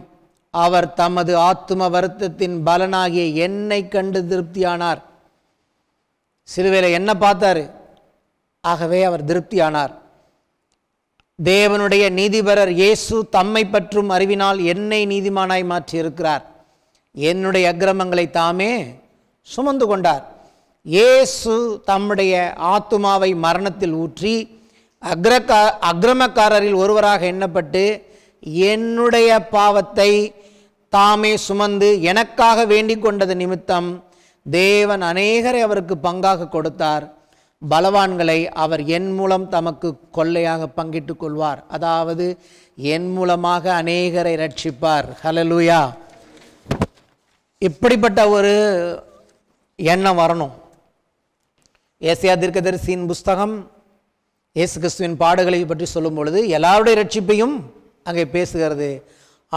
அவர் தமது ஆத்தும வருத்தத்தின் பலனாகிய என்னை கண்டு திருப்தியானார் சிறுவேல என்ன பார்த்தாரு ஆகவே அவர் திருப்தியானார் தேவனுடைய நீதிபரர் இயேசு தம்மை பற்றும் அறிவினால் என்னை நீதிமானாய் மாற்றியிருக்கிறார் என்னுடைய அக்கிரமங்களை தாமே சுமந்து கொண்டார் இயேசு தம்முடைய ஆத்துமாவை மரணத்தில் ஊற்றி அக்ரகா அக்ரமக்காரரில் ஒருவராக எண்ணப்பட்டு என்னுடைய பாவத்தை தாமே சுமந்து எனக்காக வேண்டிக் கொண்டது நிமித்தம் தேவன் அநேகரை அவருக்கு பங்காக கொடுத்தார் பலவான்களை அவர் என் மூலம் தமக்கு கொள்ளையாக பங்கிட்டு கொள்வார் அதாவது என் மூலமாக அநேகரை ரட்சிப்பார் ஹலலூயா இப்படிப்பட்ட ஒரு எண்ணம் வரணும் ஏசியா தீர்க்கதரிசியின் புஸ்தகம் இயேசு கிறிஸ்துவின் பாடுகளை பற்றி சொல்லும் பொழுது எல்லாருடைய ரட்சிப்பையும் அங்கே பேசுகிறது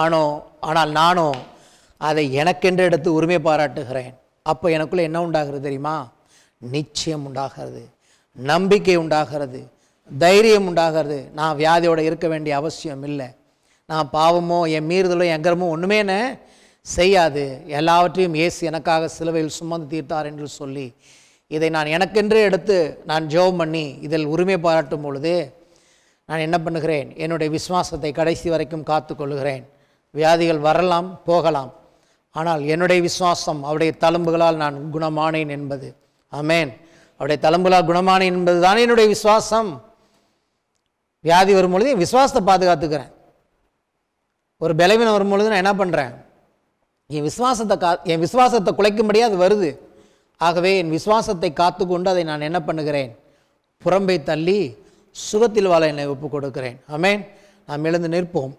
ஆனோ ஆனால் நானும் அதை எனக்கென்று எடுத்து உரிமை பாராட்டுகிறேன் அப்போ எனக்குள்ளே என்ன உண்டாகிறது தெரியுமா நிச்சயம் உண்டாகிறது நம்பிக்கை உண்டாகிறது தைரியம் உண்டாகிறது நான் வியாதியோடு இருக்க வேண்டிய அவசியம் இல்லை நான் பாவமோ என் மீறுதலோ என் ஒன்றுமே ஒன்றுமே செய்யாது எல்லாவற்றையும் இயேசு எனக்காக சிலுவையில் சுமந்து தீர்த்தார் என்று சொல்லி இதை நான் எனக்கென்றே எடுத்து நான் ஜோம் பண்ணி இதில் உரிமை பாராட்டும் பொழுது நான் என்ன பண்ணுகிறேன் என்னுடைய விஸ்வாசத்தை கடைசி வரைக்கும் காத்து கொள்கிறேன் வியாதிகள் வரலாம் போகலாம் ஆனால் என்னுடைய விஸ்வாசம் அவருடைய தழும்புகளால் நான் குணமானேன் என்பது அமேன் அவருடைய தழும்புகளால் குணமானேன் என்பது தான் என்னுடைய விஸ்வாசம் வியாதி வரும் பொழுது விஸ்வாசத்தை பாதுகாத்துக்கிறேன் ஒரு பலவீனம் வரும் பொழுது நான் என்ன பண்ணுறேன் என் விஸ்வாசத்தை கா என் விஸ்வாசத்தை குலைக்கும்படியாக அது வருது ஆகவே என் விசுவாசத்தை காத்துக்கொண்டு அதை நான் என்ன பண்ணுகிறேன் புறம்பை தள்ளி சுகத்தில் வாழ என்னை ஒப்புக் கொடுக்கிறேன் அமேன் நாம் எழுந்து நிற்போம்